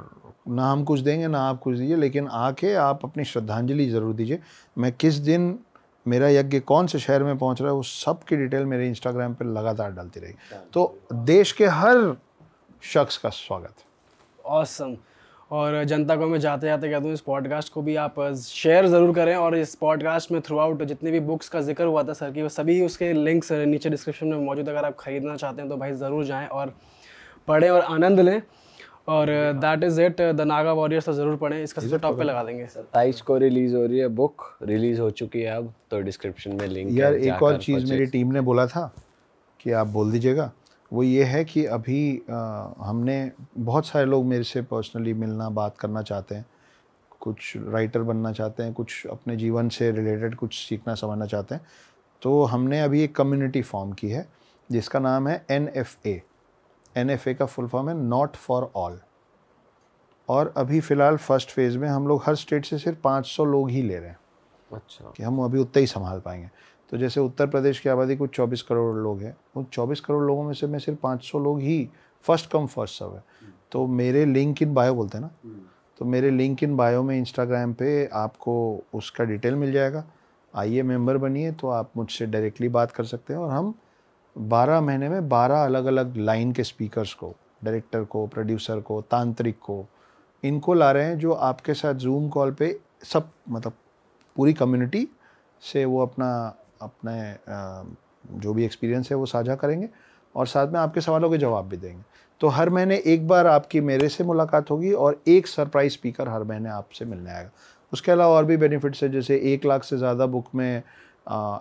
ना हम कुछ देंगे ना आप कुछ दीजिए लेकिन आके आप अपनी श्रद्धांजलि ज़रूर दीजिए मैं किस दिन मेरा यज्ञ कौन से शहर में पहुंच रहा है वो सब की डिटेल मेरे इंस्टाग्राम पर लगातार डालती रहेगी तो हाँ। देश के हर शख्स का स्वागत ऑसम और जनता को मैं जाते जाते कहता हूँ इस पॉडकास्ट को भी आप शेयर ज़रूर करें और इस पॉडकास्ट में थ्रू आउट जितने भी बुक्स का जिक्र हुआ था सर की वो सभी उसके लिंक्स नीचे डिस्क्रिप्शन में मौजूद अगर आप ख़रीदना चाहते हैं तो भाई ज़रूर जाएँ और पढ़ें और आनंद लें और that is it the Naga warriors तो जरूर पढ़ें इसका सबसे टॉप पे लगा देंगे सत्ताईस को रिलीज हो रही है बुक रिलीज हो चुकी है अब तो डिस्क्रिप्शन में लिंक यार एक और चीज़ मेरी टीम ने बोला था कि आप बोल दीजिएगा वो ये है कि अभी आ, uh, हमने बहुत सारे लोग मेरे से पर्सनली मिलना बात करना चाहते हैं कुछ राइटर बनना चाहते हैं कुछ अपने जीवन से रिलेटेड कुछ सीखना समझना चाहते हैं तो हमने अभी एक कम्युनिटी फॉर्म की है जिसका नाम है एन एफ ए एन का फुल फॉर्म है नॉट फॉर ऑल और अभी फ़िलहाल फर्स्ट फेज़ में हम लोग हर स्टेट से सिर्फ 500 लोग ही ले रहे हैं अच्छा कि हम अभी उतना ही संभाल पाएंगे तो जैसे उत्तर प्रदेश की आबादी कुछ चौबीस करोड़ लोग हैं उन चौबीस करोड़ लोगों में से मैं सिर्फ पाँच सौ लोग ही फर्स्ट कम फर्स्ट सर्व है तो मेरे लिंक इन बायो बोलते हैं ना तो मेरे लिंक इन बायो में इंस्टाग्राम पे आपको उसका डिटेल मिल जाएगा आइए मेंबर बनिए तो आप मुझसे डायरेक्टली बात कर सकते हैं और हम बारह महीने में बारह अलग अलग लाइन के स्पीकर्स को डायरेक्टर को प्रोड्यूसर को तांत्रिक को इनको ला रहे हैं जो आपके साथ जूम कॉल पे सब मतलब पूरी कम्युनिटी से वो अपना अपने जो भी एक्सपीरियंस है वो साझा करेंगे और साथ में आपके सवालों के जवाब भी देंगे तो हर महीने एक बार आपकी मेरे से मुलाकात होगी और एक सरप्राइज स्पीकर हर महीने आपसे मिलने आएगा उसके अलावा और भी बेनिफिट्स है जैसे एक लाख से ज़्यादा बुक में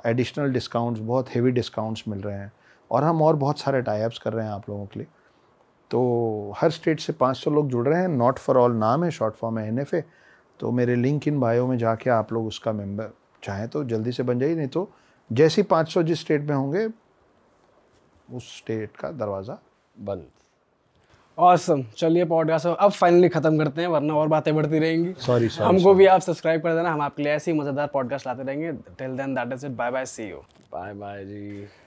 एडिशनल डिस्काउंट्स बहुत हेवी डिस्काउंट्स मिल रहे हैं और हम और बहुत सारे टाइप्स कर रहे हैं आप लोगों के लिए तो हर स्टेट से 500 लोग जुड़ रहे हैं नॉट फॉर ऑल नाम है शॉर्ट फॉर्म है एन तो मेरे लिंक इन बायो में जाके आप लोग उसका मेम्बर चाहें तो जल्दी से बन जाइए नहीं तो जैसी पाँच जिस स्टेट में होंगे उस स्टेट का दरवाज़ा बंद ऑसम चलिए पॉडकास्ट अब फाइनली खत्म करते हैं वरना और बातें बढ़ती रहेंगी सॉरी सॉरी हमको sorry. भी आप सब्सक्राइब कर देना हम आपके लिए ऐसे ही मजेदार पॉडकास्ट लाते रहेंगे till then that is it bye bye see you bye bye ji